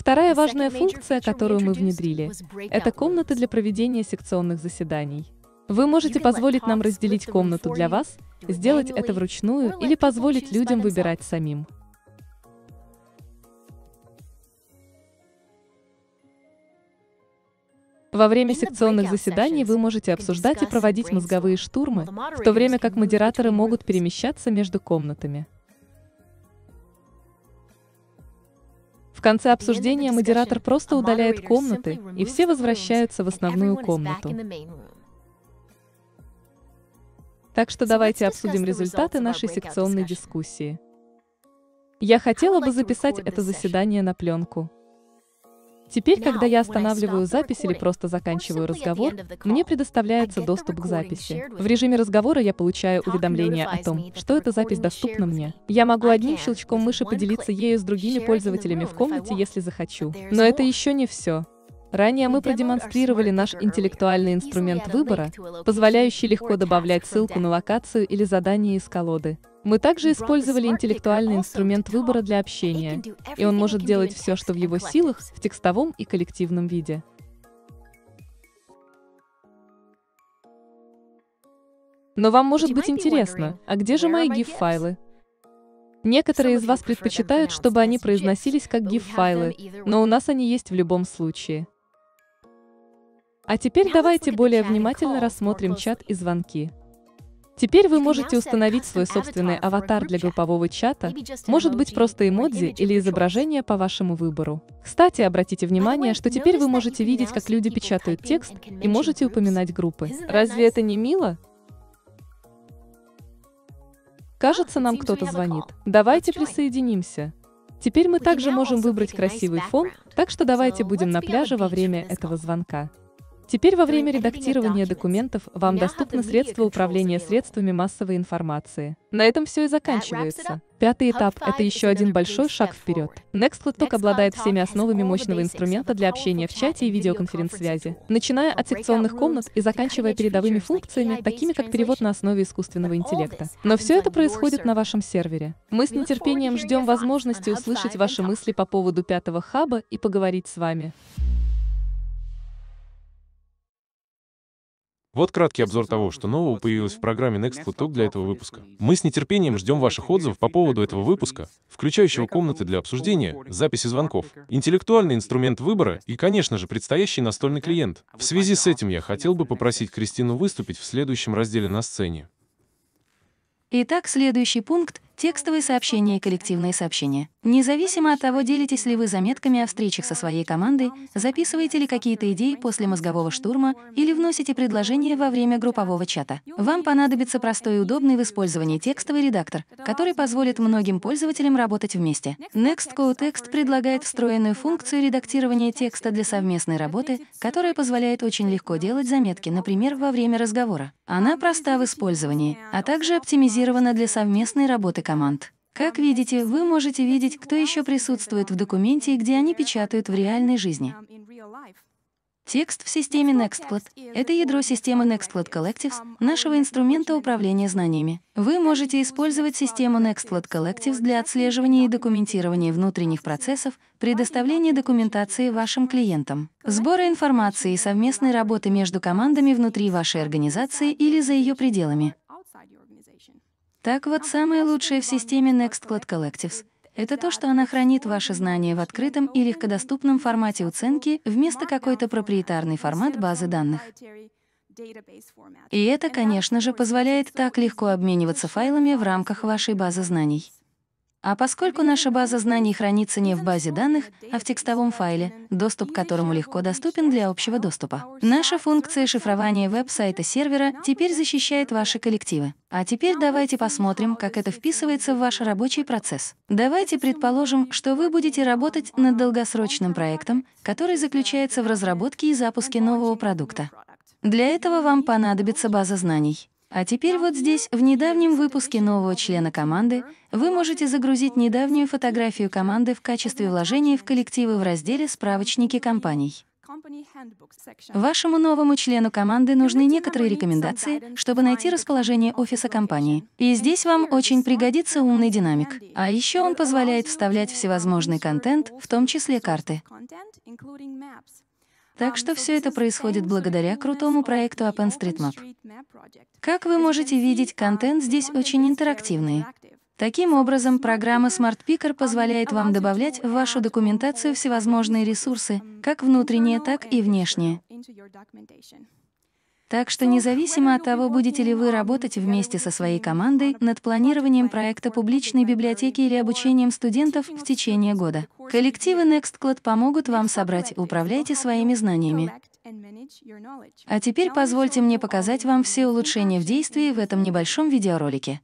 Вторая важная функция, которую мы внедрили, это комната для проведения секционных заседаний. Вы можете позволить нам разделить комнату для вас, сделать это вручную или позволить людям выбирать самим. Во время секционных заседаний вы можете обсуждать и проводить мозговые штурмы, в то время как модераторы могут перемещаться между комнатами. В конце обсуждения модератор просто удаляет комнаты, и все возвращаются в основную комнату. Так что давайте обсудим результаты нашей секционной дискуссии. Я хотела бы записать это заседание на пленку. Теперь, когда я останавливаю запись или просто заканчиваю разговор, мне предоставляется доступ к записи. В режиме разговора я получаю уведомление о том, что эта запись доступна мне. Я могу одним щелчком мыши поделиться ею с другими пользователями в комнате, если захочу. Но это еще не все. Ранее мы продемонстрировали наш интеллектуальный инструмент выбора, позволяющий легко добавлять ссылку на локацию или задание из колоды. Мы также использовали интеллектуальный инструмент выбора для общения, и он может делать все, что в его силах, в текстовом и коллективном виде. Но вам может быть интересно, а где же мои GIF-файлы? Некоторые из вас предпочитают, чтобы они произносились как GIF-файлы, но у нас они есть в любом случае. А теперь давайте более внимательно рассмотрим чат и звонки. Теперь вы можете установить свой собственный аватар для группового чата, может быть просто эмодзи или изображение по вашему выбору. Кстати, обратите внимание, что теперь вы можете видеть, как люди печатают текст и можете упоминать группы. Разве это не мило? Кажется, нам кто-то звонит. Давайте присоединимся. Теперь мы также можем выбрать красивый фон, так что давайте будем на пляже во время этого звонка. Теперь во время редактирования документов вам доступны средства управления средствами массовой информации. На этом все и заканчивается. Пятый этап – это еще один большой шаг вперед. Nextcloud обладает всеми основами мощного инструмента для общения в чате и видеоконференц-связи, начиная от секционных комнат и заканчивая передовыми функциями, такими как перевод на основе искусственного интеллекта. Но все это происходит на вашем сервере. Мы с нетерпением ждем возможности услышать ваши мысли по поводу пятого хаба и поговорить с вами. Вот краткий обзор того, что нового появилось в программе Next Talk для этого выпуска. Мы с нетерпением ждем ваших отзывов по поводу этого выпуска, включающего комнаты для обсуждения, записи звонков, интеллектуальный инструмент выбора и, конечно же, предстоящий настольный клиент. В связи с этим я хотел бы попросить Кристину выступить в следующем разделе на сцене. Итак, следующий пункт Текстовые сообщения и коллективные сообщения. Независимо от того, делитесь ли вы заметками о встречах со своей командой, записываете ли какие-то идеи после мозгового штурма или вносите предложения во время группового чата, вам понадобится простой и удобный в использовании текстовый редактор, который позволит многим пользователям работать вместе. Nextcode Text предлагает встроенную функцию редактирования текста для совместной работы, которая позволяет очень легко делать заметки, например, во время разговора. Она проста в использовании, а также оптимизирована для совместной работы команд. Как видите, вы можете видеть, кто еще присутствует в документе и где они печатают в реальной жизни. Текст в системе Nextcloud — это ядро системы Nextcloud Collectives, нашего инструмента управления знаниями. Вы можете использовать систему Nextcloud Collectives для отслеживания и документирования внутренних процессов, предоставления документации вашим клиентам, сбора информации и совместной работы между командами внутри вашей организации или за ее пределами. Так вот, самое лучшее в системе NextCloud Collectives — это то, что она хранит ваши знания в открытом и легкодоступном формате оценки вместо какой-то проприетарный формат базы данных. И это, конечно же, позволяет так легко обмениваться файлами в рамках вашей базы знаний. А поскольку наша база знаний хранится не в базе данных, а в текстовом файле, доступ к которому легко доступен для общего доступа, наша функция шифрования веб-сайта сервера теперь защищает ваши коллективы. А теперь давайте посмотрим, как это вписывается в ваш рабочий процесс. Давайте предположим, что вы будете работать над долгосрочным проектом, который заключается в разработке и запуске нового продукта. Для этого вам понадобится база знаний. А теперь вот здесь, в недавнем выпуске нового члена команды, вы можете загрузить недавнюю фотографию команды в качестве вложения в коллективы в разделе «Справочники компаний». Вашему новому члену команды нужны некоторые рекомендации, чтобы найти расположение офиса компании. И здесь вам очень пригодится умный динамик. А еще он позволяет вставлять всевозможный контент, в том числе карты. Так что все это происходит благодаря крутому проекту OpenStreetMap. Как вы можете видеть, контент здесь очень интерактивный. Таким образом, программа Smart Picker позволяет вам добавлять в вашу документацию всевозможные ресурсы, как внутренние, так и внешние. Так что независимо от того, будете ли вы работать вместе со своей командой над планированием проекта публичной библиотеки или обучением студентов в течение года, коллективы NextCloud помогут вам собрать «Управляйте своими знаниями». А теперь позвольте мне показать вам все улучшения в действии в этом небольшом видеоролике.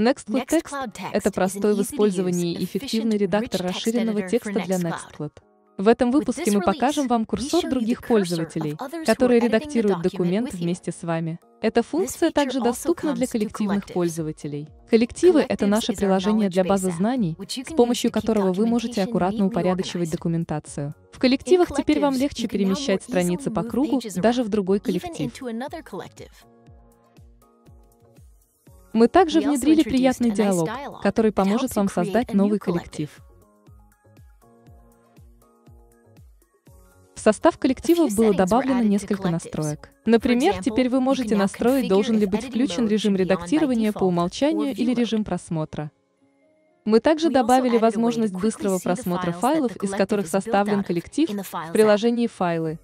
Nextcloud Text — это простой в использовании и эффективный редактор расширенного текста для Nextcloud. В этом выпуске мы покажем вам курсор других пользователей, которые редактируют документ вместе с вами. Эта функция также доступна для коллективных пользователей. Коллективы — это наше приложение для базы знаний, с помощью которого вы можете аккуратно упорядочивать документацию. В коллективах теперь вам легче перемещать страницы по кругу даже в другой коллектив. Мы также внедрили приятный диалог, который поможет вам создать новый коллектив. В состав коллективов было добавлено несколько настроек. Например, теперь вы можете настроить, должен ли быть включен режим редактирования по умолчанию или режим просмотра. Мы также добавили возможность быстрого просмотра файлов, из которых составлен коллектив, в приложении «Файлы».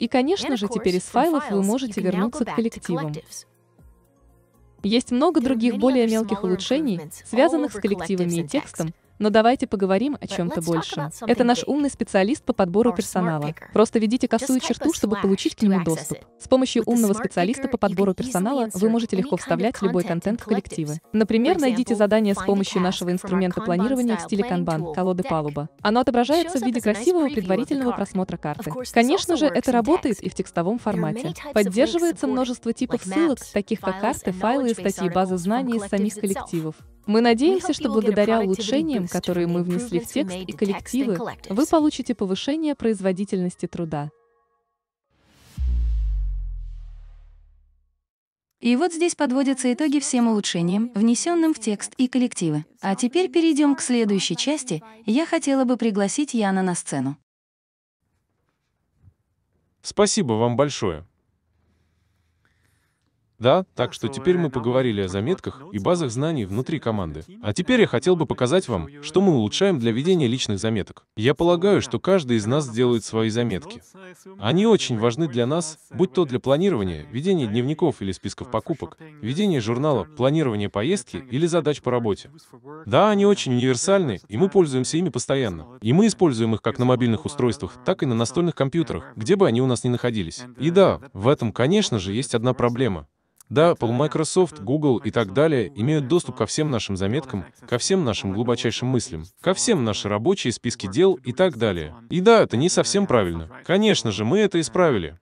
И, конечно же, теперь из файлов вы можете вернуться к коллективам. Есть много других более мелких улучшений, связанных с коллективами и текстом, но давайте поговорим о чем-то больше. Это наш умный специалист по подбору персонала. Просто введите косую черту, чтобы получить к нему доступ. С помощью умного специалиста по подбору персонала вы можете легко вставлять любой контент в коллективы. Например, найдите задание с помощью нашего инструмента планирования в стиле Kanban, колоды палуба. Оно отображается в виде красивого предварительного просмотра карты. Конечно же, это работает и в текстовом формате. Поддерживается множество типов ссылок, таких как карты, файлы и статьи базы знаний из самих коллективов. Мы надеемся, что благодаря улучшениям, которые мы внесли в текст и коллективы, вы получите повышение производительности труда. И вот здесь подводятся итоги всем улучшениям, внесенным в текст и коллективы. А теперь перейдем к следующей части. Я хотела бы пригласить Яна на сцену. Спасибо вам большое. Да, так что теперь мы поговорили о заметках и базах знаний внутри команды. А теперь я хотел бы показать вам, что мы улучшаем для ведения личных заметок. Я полагаю, что каждый из нас делает свои заметки. Они очень важны для нас, будь то для планирования, ведения дневников или списков покупок, ведения журнала, планирования поездки или задач по работе. Да, они очень универсальны, и мы пользуемся ими постоянно. И мы используем их как на мобильных устройствах, так и на настольных компьютерах, где бы они у нас ни находились. И да, в этом, конечно же, есть одна проблема. Да, Microsoft, Google и так далее имеют доступ ко всем нашим заметкам, ко всем нашим глубочайшим мыслям, ко всем наши рабочие списки дел и так далее. И да, это не совсем правильно. Конечно же, мы это исправили.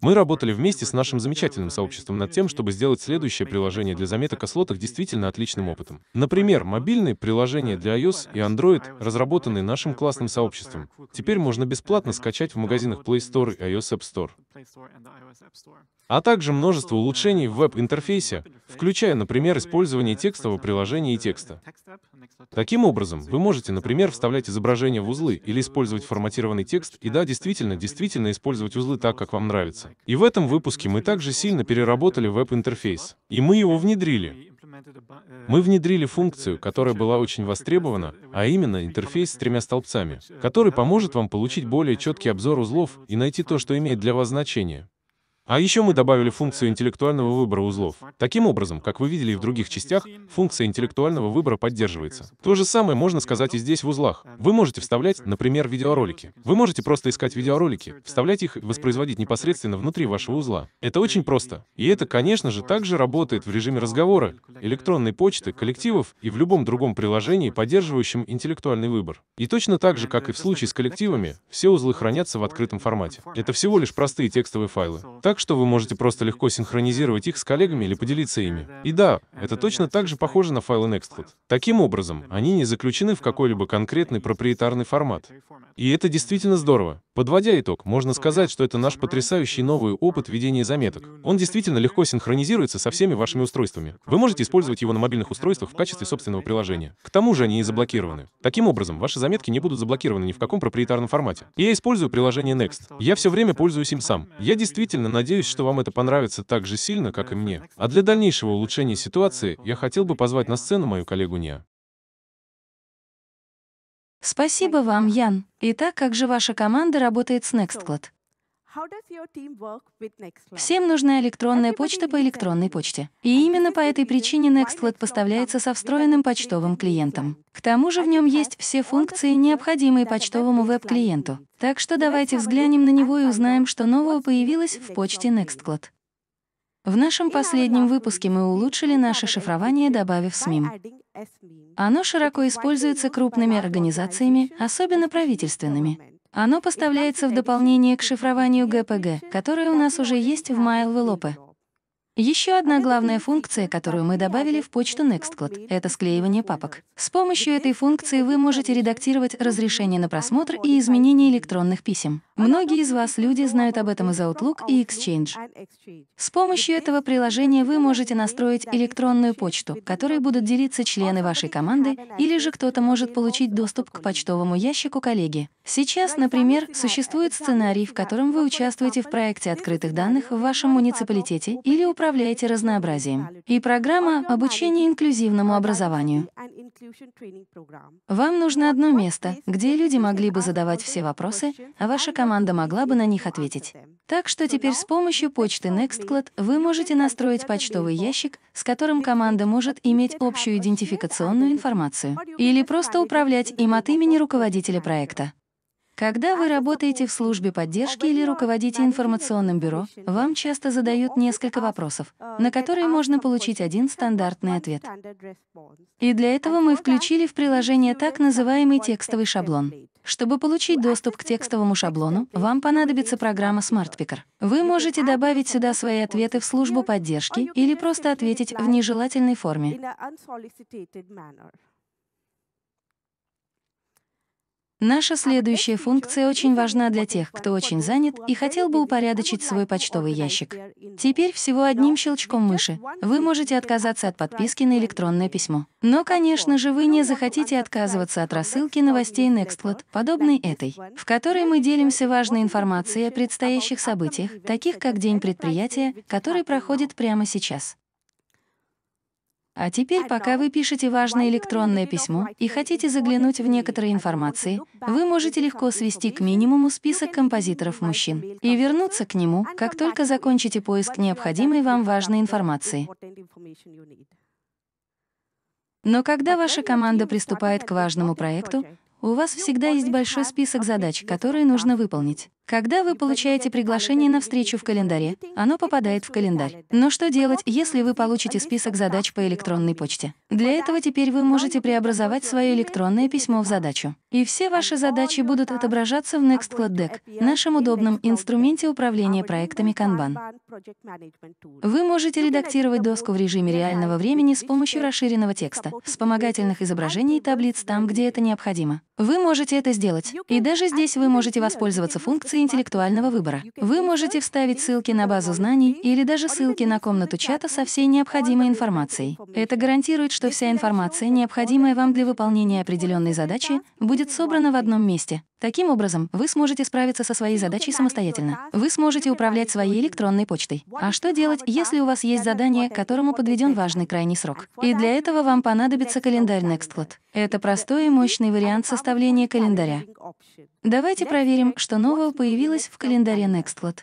Мы работали вместе с нашим замечательным сообществом над тем, чтобы сделать следующее приложение для заметок о слотах действительно отличным опытом. Например, мобильные приложения для iOS и Android, разработанные нашим классным сообществом, теперь можно бесплатно скачать в магазинах Play Store и iOS App Store а также множество улучшений в веб-интерфейсе, включая, например, использование текстового приложения и текста. Таким образом, вы можете, например, вставлять изображение в узлы или использовать форматированный текст, и да, действительно, действительно использовать узлы так, как вам нравится. И в этом выпуске мы также сильно переработали веб-интерфейс, и мы его внедрили. Мы внедрили функцию, которая была очень востребована, а именно интерфейс с тремя столбцами, который поможет вам получить более четкий обзор узлов и найти то, что имеет для вас значение. А еще мы добавили функцию интеллектуального выбора узлов. Таким образом, как вы видели и в других частях, функция интеллектуального выбора поддерживается. То же самое можно сказать и здесь в узлах. Вы можете вставлять, например, видеоролики. Вы можете просто искать видеоролики, вставлять их и воспроизводить непосредственно внутри вашего узла. Это очень просто. И это, конечно же, также работает в режиме разговора, электронной почты, коллективов и в любом другом приложении, поддерживающем интеллектуальный выбор. И точно так же, как и в случае с коллективами, все узлы хранятся в открытом формате. Это всего лишь простые текстовые файлы. Так так что вы можете просто легко синхронизировать их с коллегами или поделиться ими. И да, это точно так же похоже на файлы Nextcloud. Таким образом, они не заключены в какой-либо конкретный проприетарный формат. И это действительно здорово. Подводя итог, можно сказать, что это наш потрясающий новый опыт ведения заметок. Он действительно легко синхронизируется со всеми вашими устройствами. Вы можете использовать его на мобильных устройствах в качестве собственного приложения. К тому же они и заблокированы. Таким образом, ваши заметки не будут заблокированы ни в каком проприетарном формате. я использую приложение Next. Я все время пользуюсь им сам. Я действительно надеюсь, что вам это понравится так же сильно, как и мне. А для дальнейшего улучшения ситуации я хотел бы позвать на сцену мою коллегу Неа. Спасибо вам, Ян. Итак, как же ваша команда работает с Nextcloud? Всем нужна электронная почта по электронной почте. И именно по этой причине Nextcloud поставляется со встроенным почтовым клиентом. К тому же в нем есть все функции, необходимые почтовому веб-клиенту. Так что давайте взглянем на него и узнаем, что нового появилось в почте Nextcloud. В нашем последнем выпуске мы улучшили наше шифрование, добавив СМИМ. Оно широко используется крупными организациями, особенно правительственными. Оно поставляется в дополнение к шифрованию ГПГ, которое у нас уже есть в Майл еще одна главная функция, которую мы добавили в почту Nextcloud, это склеивание папок. С помощью этой функции вы можете редактировать разрешение на просмотр и изменение электронных писем. Многие из вас, люди, знают об этом из Outlook и Exchange. С помощью этого приложения вы можете настроить электронную почту, которой будут делиться члены вашей команды, или же кто-то может получить доступ к почтовому ящику коллеги. Сейчас, например, существует сценарий, в котором вы участвуете в проекте открытых данных в вашем муниципалитете или управлении управляете разнообразием. И программа обучения инклюзивному образованию. Вам нужно одно место, где люди могли бы задавать все вопросы, а ваша команда могла бы на них ответить. Так что теперь с помощью почты Nextcloud вы можете настроить почтовый ящик, с которым команда может иметь общую идентификационную информацию, или просто управлять им от имени руководителя проекта. Когда вы работаете в службе поддержки или руководите информационным бюро, вам часто задают несколько вопросов, на которые можно получить один стандартный ответ. И для этого мы включили в приложение так называемый текстовый шаблон. Чтобы получить доступ к текстовому шаблону, вам понадобится программа SmartPicker. Вы можете добавить сюда свои ответы в службу поддержки или просто ответить в нежелательной форме. Наша а следующая функция очень важна для тех, кто очень занят и хотел бы упорядочить свой почтовый ящик. Теперь всего одним щелчком мыши вы можете отказаться от подписки на электронное письмо. Но, конечно же, вы не захотите отказываться от рассылки новостей Nextcloud, подобной этой, в которой мы делимся важной информацией о предстоящих событиях, таких как День предприятия, который проходит прямо сейчас. А теперь, пока вы пишете важное электронное письмо и хотите заглянуть в некоторые информации, вы можете легко свести к минимуму список композиторов-мужчин и вернуться к нему, как только закончите поиск необходимой вам важной информации. Но когда ваша команда приступает к важному проекту, у вас всегда есть большой список задач, которые нужно выполнить. Когда вы получаете приглашение на встречу в календаре, оно попадает в календарь. Но что делать, если вы получите список задач по электронной почте? Для этого теперь вы можете преобразовать свое электронное письмо в задачу. И все ваши задачи будут отображаться в Nextcloud Deck, нашем удобном инструменте управления проектами Kanban. Вы можете редактировать доску в режиме реального времени с помощью расширенного текста, вспомогательных изображений и таблиц там, где это необходимо. Вы можете это сделать. И даже здесь вы можете воспользоваться функцией функции интеллектуального выбора. Вы можете вставить ссылки на базу знаний или даже ссылки на комнату чата со всей необходимой информацией. Это гарантирует, что вся информация, необходимая вам для выполнения определенной задачи, будет собрана в одном месте. Таким образом, вы сможете справиться со своей задачей самостоятельно. Вы сможете управлять своей электронной почтой. А что делать, если у вас есть задание, которому подведен важный крайний срок? И для этого вам понадобится календарь Nextcloud. Это простой и мощный вариант составления календаря. Давайте проверим, что нового появилось в календаре Nextcloud.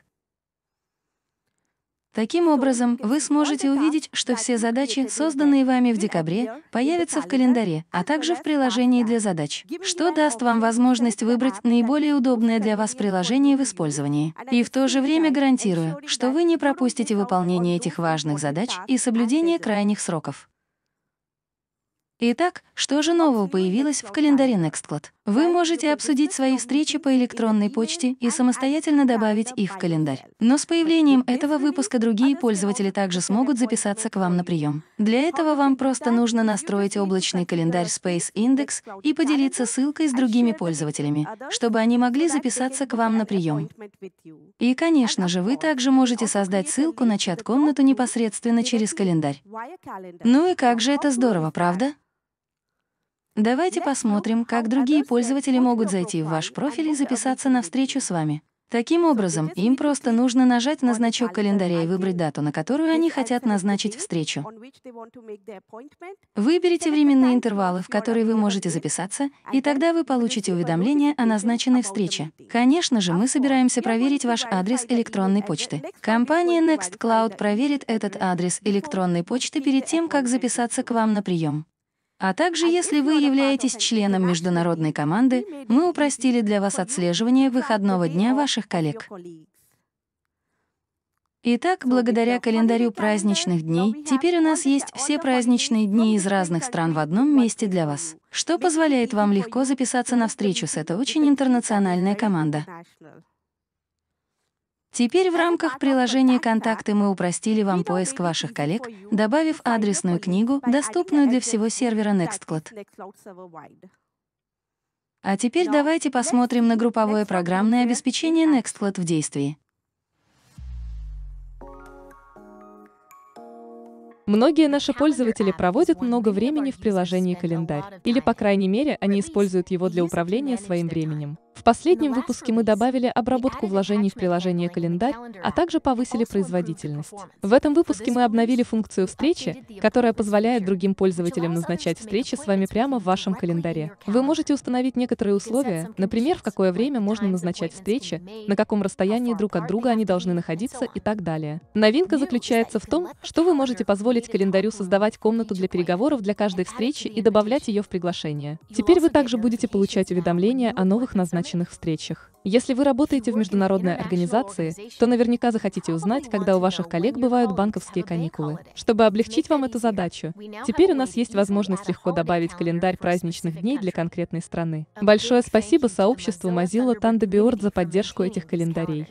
Таким образом, вы сможете увидеть, что все задачи, созданные вами в декабре, появятся в календаре, а также в приложении для задач, что даст вам возможность выбрать наиболее удобное для вас приложение в использовании. И в то же время гарантирую, что вы не пропустите выполнение этих важных задач и соблюдение крайних сроков. Итак, что же нового появилось в календаре NextCloud? Вы можете обсудить свои встречи по электронной почте и самостоятельно добавить их в календарь. Но с появлением этого выпуска другие пользователи также смогут записаться к вам на прием. Для этого вам просто нужно настроить облачный календарь Space Index и поделиться ссылкой с другими пользователями, чтобы они могли записаться к вам на прием. И, конечно же, вы также можете создать ссылку на чат-комнату непосредственно через календарь. Ну и как же это здорово, правда? Давайте посмотрим, как другие пользователи могут зайти в ваш профиль и записаться на встречу с вами. Таким образом, им просто нужно нажать на значок календаря и выбрать дату, на которую они хотят назначить встречу. Выберите временные интервалы, в которые вы можете записаться, и тогда вы получите уведомление о назначенной встрече. Конечно же, мы собираемся проверить ваш адрес электронной почты. Компания Nextcloud проверит этот адрес электронной почты перед тем, как записаться к вам на прием. А также, если вы являетесь членом международной команды, мы упростили для вас отслеживание выходного дня ваших коллег. Итак, благодаря календарю праздничных дней, теперь у нас есть все праздничные дни из разных стран в одном месте для вас, что позволяет вам легко записаться на встречу с этой очень интернациональной командой. Теперь в рамках приложения «Контакты» мы упростили вам поиск ваших коллег, добавив адресную книгу, доступную для всего сервера Nextcloud. А теперь давайте посмотрим на групповое программное обеспечение Nextcloud в действии. Многие наши пользователи проводят много времени в приложении «Календарь», или, по крайней мере, они используют его для управления своим временем. В последнем выпуске мы добавили обработку вложений в приложение «Календарь», а также повысили производительность. В этом выпуске мы обновили функцию встречи, которая позволяет другим пользователям назначать встречи с вами прямо в вашем календаре. Вы можете установить некоторые условия, например, в какое время можно назначать встречи, на каком расстоянии друг от друга они должны находиться и так далее. Новинка заключается в том, что вы можете позволить календарю создавать комнату для переговоров для каждой встречи и добавлять ее в приглашение. Теперь вы также будете получать уведомления о новых назначениях назначенных встречах. Если вы работаете в международной организации, то наверняка захотите узнать, когда у ваших коллег бывают банковские каникулы. Чтобы облегчить вам эту задачу, теперь у нас есть возможность легко добавить календарь праздничных дней для конкретной страны. Большое спасибо сообществу Mozilla Thunderbird за поддержку этих календарей.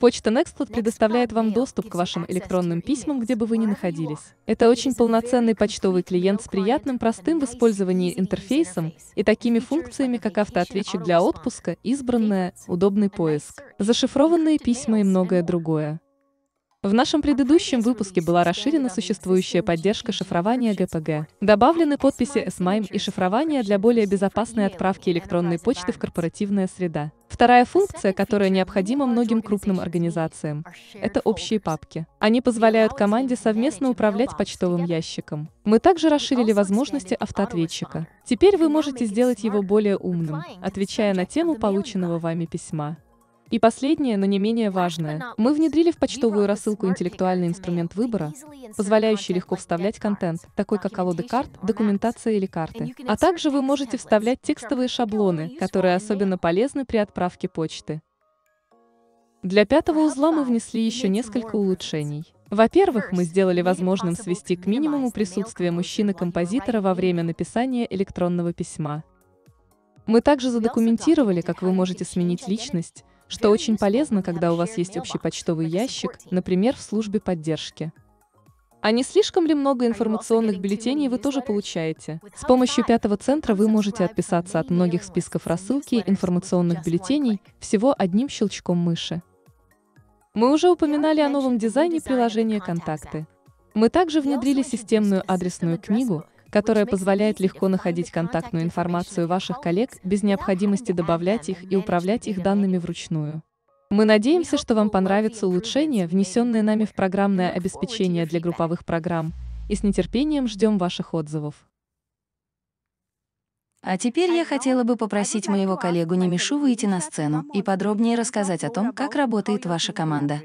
Почта Nextcloud предоставляет вам доступ к вашим электронным письмам, где бы вы ни находились. Это очень полноценный почтовый клиент с приятным, простым в использовании интерфейсом и такими функциями, как автоответчик для отпуска, избранное, удобный поиск, зашифрованные письма и многое другое. В нашем предыдущем выпуске была расширена существующая поддержка шифрования ГПГ. Добавлены подписи SMIME и шифрование для более безопасной отправки электронной почты в корпоративная среда. Вторая функция, которая необходима многим крупным организациям, это общие папки. Они позволяют команде совместно управлять почтовым ящиком. Мы также расширили возможности автоответчика. Теперь вы можете сделать его более умным, отвечая на тему полученного вами письма. И последнее, но не менее важное. Мы внедрили в почтовую рассылку интеллектуальный инструмент выбора, позволяющий легко вставлять контент, такой как колоды карт, документация или карты. А также вы можете вставлять текстовые шаблоны, которые особенно полезны при отправке почты. Для пятого узла мы внесли еще несколько улучшений. Во-первых, мы сделали возможным свести к минимуму присутствие мужчины-композитора во время написания электронного письма. Мы также задокументировали, как вы можете сменить личность, что очень полезно, когда у вас есть общий почтовый ящик, например, в службе поддержки. А не слишком ли много информационных бюллетеней вы тоже получаете? С помощью пятого центра вы можете отписаться от многих списков рассылки и информационных бюллетеней всего одним щелчком мыши. Мы уже упоминали о новом дизайне приложения «Контакты». Мы также внедрили системную адресную книгу, которая позволяет легко находить контактную информацию ваших коллег без необходимости добавлять их и управлять их данными вручную. Мы надеемся, что вам понравится улучшение, внесенное нами в программное обеспечение для групповых программ, и с нетерпением ждем ваших отзывов. А теперь я хотела бы попросить моего коллегу Немишу выйти на сцену и подробнее рассказать о том, как работает ваша команда.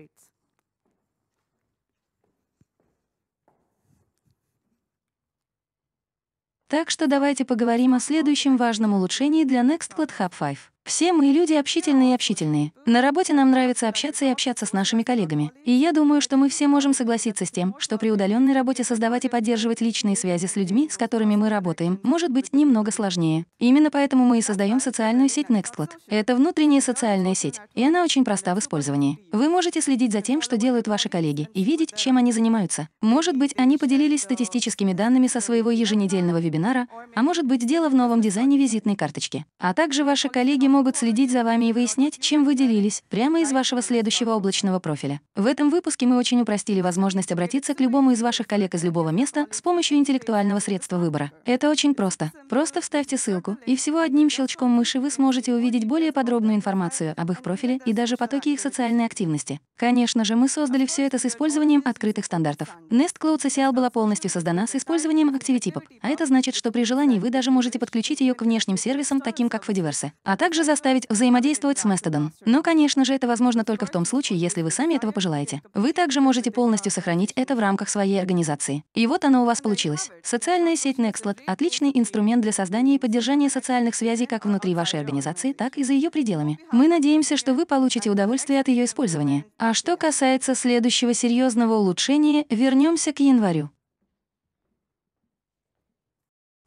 Так что давайте поговорим о следующем важном улучшении для Nextcloud Hub 5. Все мы люди общительные и общительные. На работе нам нравится общаться и общаться с нашими коллегами. И я думаю, что мы все можем согласиться с тем, что при удаленной работе создавать и поддерживать личные связи с людьми, с которыми мы работаем, может быть немного сложнее. Именно поэтому мы и создаем социальную сеть Nextcloud. Это внутренняя социальная сеть, и она очень проста в использовании. Вы можете следить за тем, что делают ваши коллеги, и видеть, чем они занимаются. Может быть, они поделились статистическими данными со своего еженедельного вебинара, а может быть, дело в новом дизайне визитной карточки. А также ваши коллеги могут следить за вами и выяснять, чем вы делились, прямо из вашего следующего облачного профиля. В этом выпуске мы очень упростили возможность обратиться к любому из ваших коллег из любого места с помощью интеллектуального средства выбора. Это очень просто. Просто вставьте ссылку, и всего одним щелчком мыши вы сможете увидеть более подробную информацию об их профиле и даже потоке их социальной активности. Конечно же, мы создали все это с использованием открытых стандартов. Nest Cloud Social была полностью создана с использованием ActivityPub, а это значит, что при желании вы даже можете подключить ее к внешним сервисам, таким как Fediverse, а также заставить взаимодействовать с Местодом. Но, конечно же, это возможно только в том случае, если вы сами этого пожелаете. Вы также можете полностью сохранить это в рамках своей организации. И вот оно у вас получилось. Социальная сеть Nextlet — отличный инструмент для создания и поддержания социальных связей как внутри вашей организации, так и за ее пределами. Мы надеемся, что вы получите удовольствие от ее использования. А что касается следующего серьезного улучшения, вернемся к январю.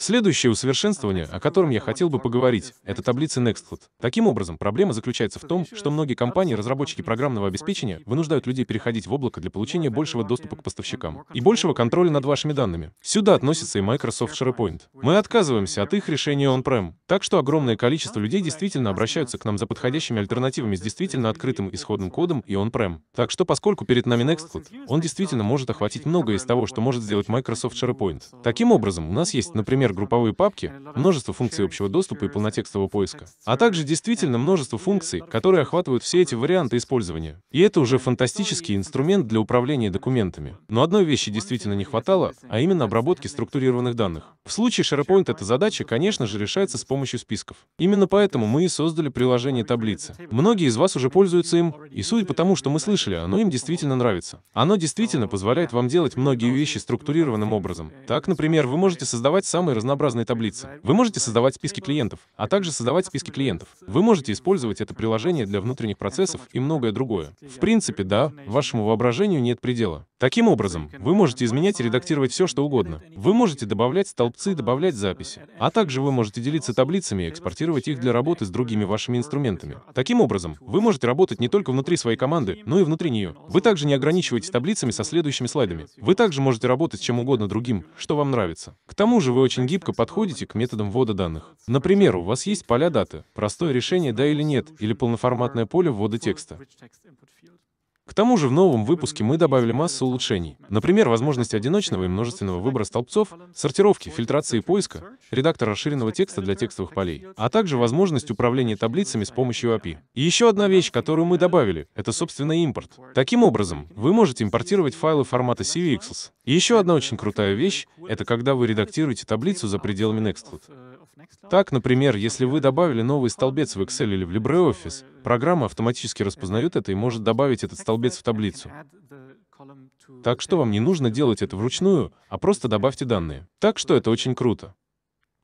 Следующее усовершенствование, о котором я хотел бы поговорить, это таблицы Nextcloud. Таким образом, проблема заключается в том, что многие компании, разработчики программного обеспечения, вынуждают людей переходить в облако для получения большего доступа к поставщикам и большего контроля над вашими данными. Сюда относится и Microsoft SharePoint. Мы отказываемся от их решения on-prem, так что огромное количество людей действительно обращаются к нам за подходящими альтернативами с действительно открытым исходным кодом и on-prem. Так что поскольку перед нами Nextcloud, он действительно может охватить многое из того, что может сделать Microsoft SharePoint. Таким образом, у нас есть, например, например, групповые папки, множество функций общего доступа и полнотекстового поиска, а также действительно множество функций, которые охватывают все эти варианты использования. И это уже фантастический инструмент для управления документами. Но одной вещи действительно не хватало, а именно обработки структурированных данных. В случае SharePoint эта задача, конечно же, решается с помощью списков. Именно поэтому мы и создали приложение таблицы. Многие из вас уже пользуются им, и судя по тому, что мы слышали, оно им действительно нравится. Оно действительно позволяет вам делать многие вещи структурированным образом. Так, например, вы можете создавать самые разнообразные таблицы. Вы можете создавать списки клиентов, а также создавать списки клиентов. Вы можете использовать это приложение для внутренних процессов и многое другое. В принципе, да, вашему воображению нет предела. Таким образом, вы можете изменять и редактировать все, что угодно. Вы можете добавлять столбцы, и добавлять записи. А также вы можете делиться таблицами и экспортировать их для работы с другими вашими инструментами. Таким образом, вы можете работать не только внутри своей команды, но и внутри нее. Вы также не ограничиваете таблицами со следующими слайдами. Вы также можете работать с чем угодно другим, что вам нравится. К тому же вы очень гибко подходите к методам ввода данных. Например, у вас есть поля даты, простое решение «да» или «нет», или полноформатное поле ввода текста. К тому же в новом выпуске мы добавили массу улучшений. Например, возможность одиночного и множественного выбора столбцов, сортировки, фильтрации и поиска, редактор расширенного текста для текстовых полей, а также возможность управления таблицами с помощью API. И еще одна вещь, которую мы добавили, это, собственно, импорт. Таким образом, вы можете импортировать файлы формата CVXLS. И еще одна очень крутая вещь — это когда вы редактируете таблицу за пределами Nextcloud. Так, например, если вы добавили новый столбец в Excel или в LibreOffice, программа автоматически распознает это и может добавить этот столбец в таблицу. Так что вам не нужно делать это вручную, а просто добавьте данные. Так что это очень круто.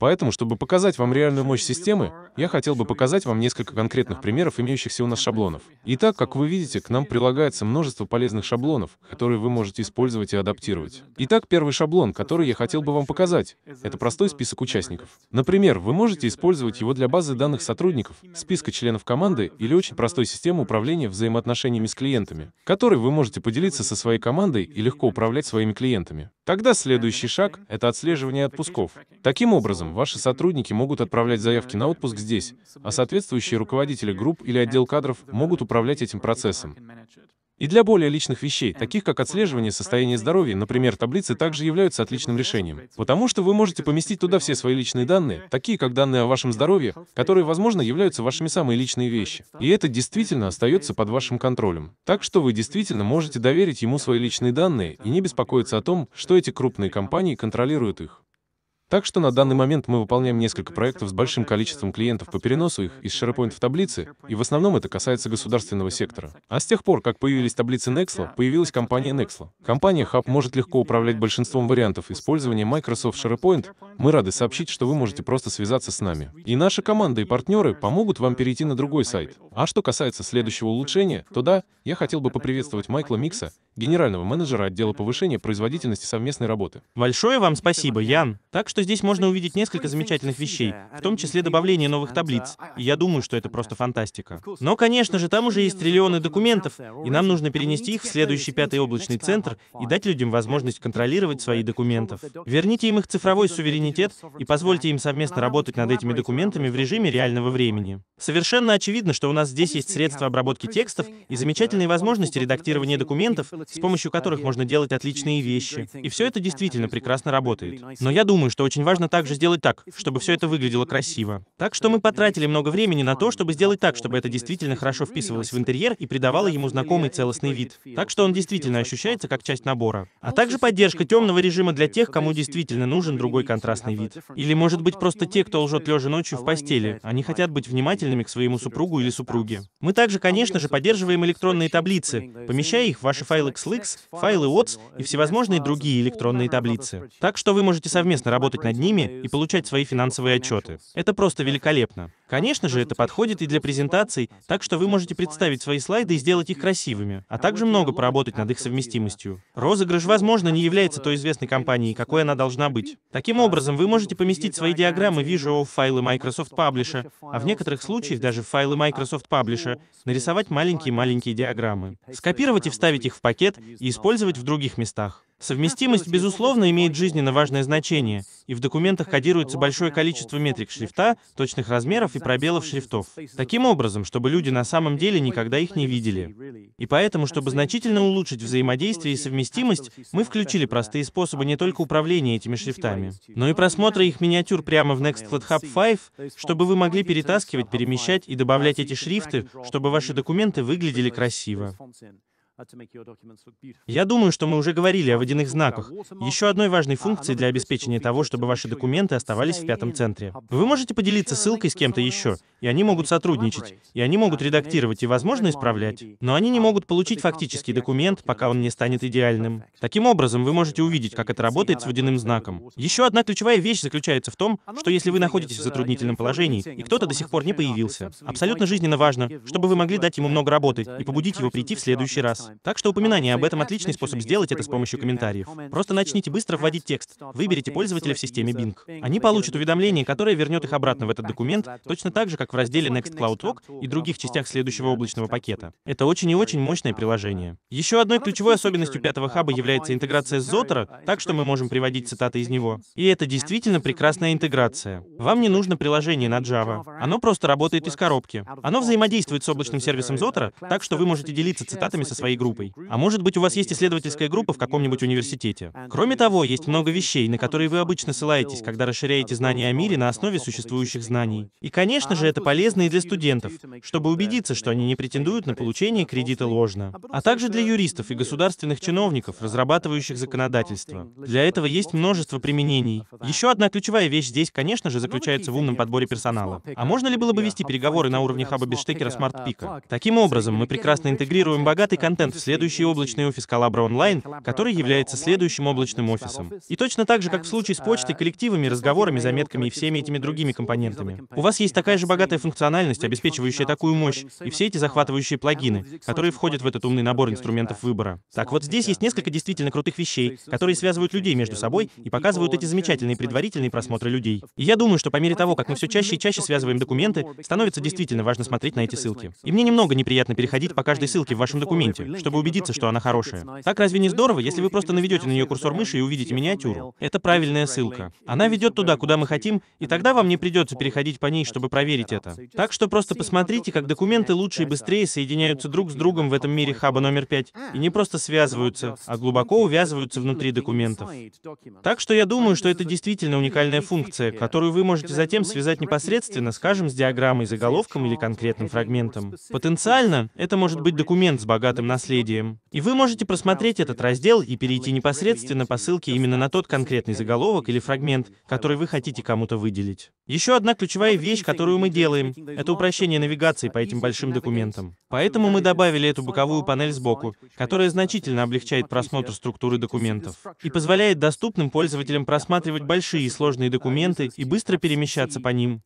Поэтому, чтобы показать вам реальную мощь системы, я хотел бы показать вам несколько конкретных примеров имеющихся у нас шаблонов. Итак, как вы видите, к нам прилагается множество полезных шаблонов, которые вы можете использовать и адаптировать. Итак, первый шаблон, который я хотел бы вам показать, это простой список участников. Например, вы можете использовать его для базы данных сотрудников, списка членов команды или очень простой системы управления взаимоотношениями с клиентами, которой вы можете поделиться со своей командой и легко управлять своими клиентами. Тогда следующий шаг — это отслеживание отпусков. Таким образом, ваши сотрудники могут отправлять заявки на отпуск здесь, а соответствующие руководители групп или отдел кадров могут управлять этим процессом. И для более личных вещей, таких как отслеживание состояния здоровья, например, таблицы также являются отличным решением, потому что вы можете поместить туда все свои личные данные, такие как данные о вашем здоровье, которые, возможно, являются вашими самые личные вещи. И это действительно остается под вашим контролем. Так что вы действительно можете доверить ему свои личные данные и не беспокоиться о том, что эти крупные компании контролируют их. Так что на данный момент мы выполняем несколько проектов с большим количеством клиентов по переносу их из SharePoint в таблицы, и в основном это касается государственного сектора. А с тех пор, как появились таблицы Nexlo, появилась компания Nexlo. Компания Hub может легко управлять большинством вариантов использования Microsoft SharePoint. Мы рады сообщить, что вы можете просто связаться с нами. И наша команда и партнеры помогут вам перейти на другой сайт. А что касается следующего улучшения, то да, я хотел бы поприветствовать Майкла Микса, генерального менеджера отдела повышения производительности совместной работы. Большое вам спасибо, Ян. Так что здесь можно увидеть несколько замечательных вещей, в том числе добавление новых таблиц. А, а, и я думаю, а, что это просто фантастика. Но, конечно же, там уже есть триллионы документов, и нам нужно перенести их в следующий пятый облачный центр и дать людям возможность контролировать свои документы. Верните им их цифровой суверенитет и позвольте им совместно работать над этими документами в режиме реального времени. Совершенно очевидно, что у нас здесь есть средства обработки текстов и замечательные возможности редактирования документов, с помощью которых можно делать отличные вещи. И все это действительно прекрасно работает. Но я думаю, что очень важно также сделать так, чтобы все это выглядело красиво. Так что мы потратили много времени на то, чтобы сделать так, чтобы это действительно хорошо вписывалось в интерьер и придавало ему знакомый целостный вид. Так что он действительно ощущается как часть набора. А также поддержка темного режима для тех, кому действительно нужен другой контрастный вид. Или, может быть, просто те, кто лжет лежа ночью в постели. Они хотят быть внимательными к своему супругу или супруге. Мы также, конечно же, поддерживаем электронные таблицы, помещая их в ваши файлы XLX, файлы OTS и всевозможные другие электронные таблицы. Так что вы можете совместно работать над ними и получать свои финансовые отчеты. Это просто великолепно. Конечно же, это подходит и для презентаций, так что вы можете представить свои слайды и сделать их красивыми, а также много поработать над их совместимостью. Розыгрыш, возможно, не является той известной компанией, какой она должна быть. Таким образом, вы можете поместить свои диаграммы Visual в файлы Microsoft Publisher, а в некоторых случаях даже в файлы Microsoft Publisher нарисовать маленькие-маленькие диаграммы. Скопировать и вставить их в пакет пакет и использовать в других местах. Совместимость, безусловно, имеет жизненно важное значение, и в документах кодируется большое количество метрик шрифта, точных размеров и пробелов шрифтов. Таким образом, чтобы люди на самом деле никогда их не видели. И поэтому, чтобы значительно улучшить взаимодействие и совместимость, мы включили простые способы не только управления этими шрифтами, но и просмотра их миниатюр прямо в Nextcloud Hub 5, чтобы вы могли перетаскивать, перемещать и добавлять эти шрифты, чтобы ваши документы выглядели красиво. Uh, Я думаю, что мы уже говорили о водяных знаках. Еще одной важной а, ну, функцией для обеспечения того, чтобы ваши документы оставались в пятом um, центре. Uh, вы можете поделиться ссылкой с кем-то еще, и они могут сотрудничать, и они могут uh, редактировать и, возможно, исправлять. Но они не могут получить фактический документ, пока он не станет идеальным. Таким образом, вы можете увидеть, как это работает с водяным знаком. Еще одна ключевая вещь заключается в том, а, ну, что если вы находитесь в э, затруднительном положении, и кто-то до сих пор не появился, абсолютно жизненно важно, чтобы вы могли дать ему много работы и побудить его прийти в следующий раз. Так что упоминание об этом отличный способ сделать это с помощью комментариев. Просто начните быстро вводить текст, выберите пользователя в системе Bing. Они получат уведомление, которое вернет их обратно в этот документ, точно так же, как в разделе Nextcloud Talk и других частях следующего облачного пакета. Это очень и очень мощное приложение. Еще одной ключевой особенностью пятого хаба является интеграция с Zotero, так что мы можем приводить цитаты из него. И это действительно прекрасная интеграция. Вам не нужно приложение на Java. Оно просто работает из коробки. Оно взаимодействует с облачным сервисом Zotero, так что вы можете делиться цитатами со своей своей группой. А может быть, у вас есть исследовательская группа в каком-нибудь университете. Кроме того, есть много вещей, на которые вы обычно ссылаетесь, когда расширяете знания о мире на основе существующих знаний. И, конечно же, это полезно и для студентов, чтобы убедиться, что они не претендуют на получение кредита ложно. А также для юристов и государственных чиновников, разрабатывающих законодательство. Для этого есть множество применений. Еще одна ключевая вещь здесь, конечно же, заключается в умном подборе персонала. А можно ли было бы вести переговоры на уровне хаба Бештекера Смарт Пика? Таким образом, мы прекрасно интегрируем богатый контент в следующий облачный офис Collabra Online, который является следующим облачным офисом. И точно так же, как в случае с почтой, коллективами, разговорами, заметками и всеми этими другими компонентами. У вас есть такая же богатая функциональность, обеспечивающая такую мощь, и все эти захватывающие плагины, которые входят в этот умный набор инструментов выбора. Так вот, здесь есть несколько действительно крутых вещей, которые связывают людей между собой и показывают эти замечательные предварительные просмотры людей. И я думаю, что по мере того, как мы все чаще и чаще связываем документы, становится действительно важно смотреть на эти ссылки. И мне немного неприятно переходить по каждой ссылке в вашем документе чтобы убедиться, что она хорошая. Так разве не здорово, если вы просто наведете на нее курсор мыши и увидите миниатюру? Это правильная ссылка. Она ведет туда, куда мы хотим, и тогда вам не придется переходить по ней, чтобы проверить это. Так что просто посмотрите, как документы лучше и быстрее соединяются друг с другом в этом мире хаба номер 5, и не просто связываются, а глубоко увязываются внутри документов. Так что я думаю, что это действительно уникальная функция, которую вы можете затем связать непосредственно, скажем, с диаграммой, заголовком или конкретным фрагментом. Потенциально это может быть документ с богатым на наследием. И вы можете просмотреть этот раздел и перейти непосредственно по ссылке именно на тот конкретный заголовок или фрагмент, который вы хотите кому-то выделить. Еще одна ключевая вещь, которую мы делаем, это упрощение навигации по этим большим документам. Поэтому мы добавили эту боковую панель сбоку, которая значительно облегчает просмотр структуры документов и позволяет доступным пользователям просматривать большие и сложные документы и быстро перемещаться по ним.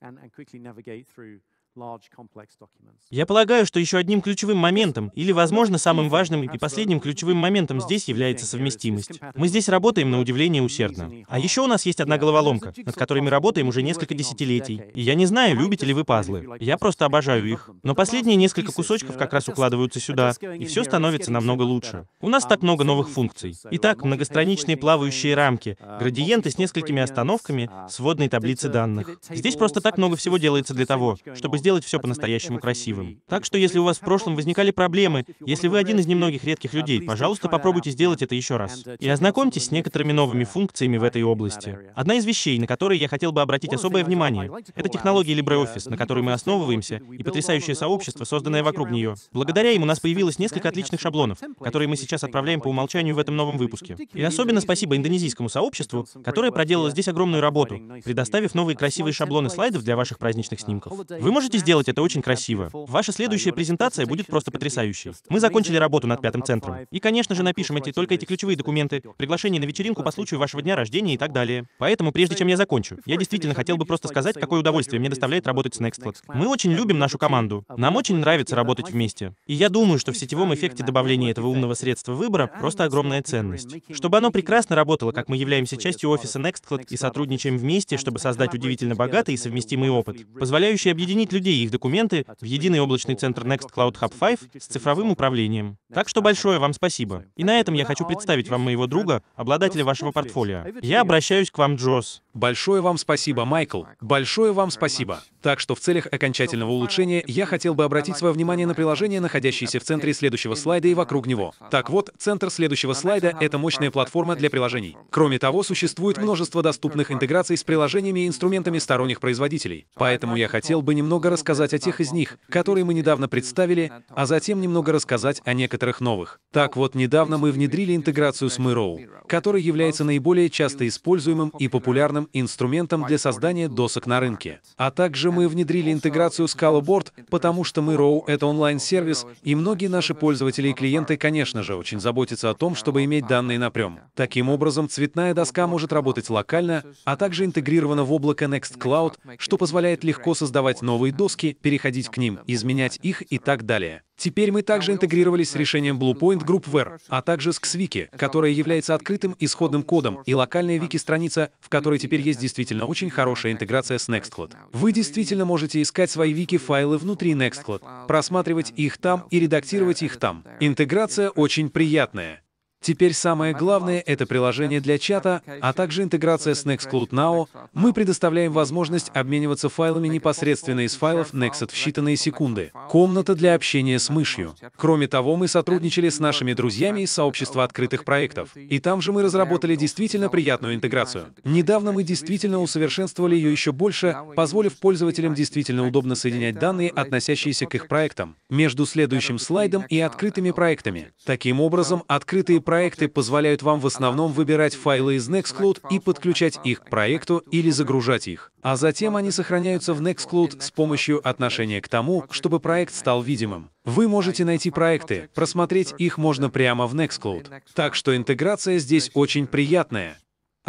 Я полагаю, что еще одним ключевым моментом, или, возможно, самым важным и последним ключевым моментом здесь является совместимость. Мы здесь работаем на удивление усердно. А еще у нас есть одна головоломка, над которой мы работаем уже несколько десятилетий. И я не знаю, любите ли вы пазлы. Я просто обожаю их. Но последние несколько кусочков как раз укладываются сюда, и все становится намного лучше. У нас так много новых функций. Итак, многостраничные плавающие рамки, градиенты с несколькими остановками, сводные таблицы данных. Здесь просто так много всего делается для того, чтобы сделать сделать все по-настоящему красивым. Так что если у вас в прошлом возникали проблемы, если вы один из немногих редких людей, пожалуйста, попробуйте сделать это еще раз. Э, и ознакомьтесь с некоторыми новыми функциями в этой области. Одна из вещей, на которые я хотел бы обратить особое внимание, это технология LibreOffice, на которой мы э, основываемся, и потрясающее сообщество, созданное вокруг нее. Благодаря им у нас появилось несколько отличных шаблонов, которые мы сейчас отправляем по умолчанию в этом новом выпуске. И особенно спасибо индонезийскому сообществу, которое проделало здесь огромную работу, предоставив новые красивые шаблоны слайдов для ваших праздничных снимков. Вы можете можете сделать это очень красиво. Ваша следующая презентация будет просто потрясающей. Мы закончили работу над пятым центром. И, конечно же, напишем эти только эти ключевые документы, приглашение на вечеринку по случаю вашего дня рождения и так далее. Поэтому, прежде чем я закончу, я действительно хотел бы просто сказать, какое удовольствие мне доставляет работать с Nextcloud. Мы очень любим нашу команду. Нам очень нравится работать вместе. И я думаю, что в сетевом эффекте добавления этого умного средства выбора просто огромная ценность. Чтобы оно прекрасно работало, как мы являемся частью офиса Nextcloud и сотрудничаем вместе, чтобы создать удивительно богатый и совместимый опыт, позволяющий объединить людей людей и их документы в единый облачный центр Nextcloud Hub 5 с цифровым управлением. Так что большое вам спасибо. И на этом я хочу представить вам моего друга, обладателя вашего портфолио. Я обращаюсь к вам, Джос. Большое вам спасибо, Майкл. Большое вам спасибо. Так что в целях окончательного улучшения я хотел бы обратить свое внимание на приложение, находящееся в центре следующего слайда и вокруг него. Так вот, центр следующего слайда — это мощная платформа для приложений. Кроме того, существует множество доступных интеграций с приложениями и инструментами сторонних производителей. Поэтому я хотел бы немного рассказать о тех из них, которые мы недавно представили, а затем немного рассказать о некоторых новых. Так вот, недавно мы внедрили интеграцию с Miro, который является наиболее часто используемым и популярным инструментом для создания досок на рынке. А также мы внедрили интеграцию с Calloboard, потому что мы Row — это онлайн-сервис, и многие наши пользователи и клиенты, конечно же, очень заботятся о том, чтобы иметь данные напрям. Таким образом, цветная доска может работать локально, а также интегрирована в облако Nextcloud, что позволяет легко создавать новые доски, переходить к ним, изменять их и так далее. Теперь мы также интегрировались с решением Bluepoint Groupware, а также с XWiki, которая является открытым исходным кодом и локальная вики-страница, в которой теперь есть действительно очень хорошая интеграция с Nextcloud. Вы действительно можете искать свои вики-файлы внутри Nextcloud, просматривать их там и редактировать их там. Интеграция очень приятная. Теперь самое главное — это приложение для чата, а также интеграция с Nextcloud Now. Мы предоставляем возможность обмениваться файлами непосредственно из файлов Nexet в считанные секунды. Комната для общения с мышью. Кроме того, мы сотрудничали с нашими друзьями из сообщества открытых проектов. И там же мы разработали действительно приятную интеграцию. Недавно мы действительно усовершенствовали ее еще больше, позволив пользователям действительно удобно соединять данные, относящиеся к их проектам, между следующим слайдом и открытыми проектами. Таким образом, открытые проекты позволяют вам в основном выбирать файлы из Nextcloud и подключать их к проекту или загружать их. А затем они сохраняются в Nextcloud с помощью отношения к тому, чтобы проект стал видимым. Вы можете найти проекты, просмотреть их можно прямо в Nextcloud. Так что интеграция здесь очень приятная.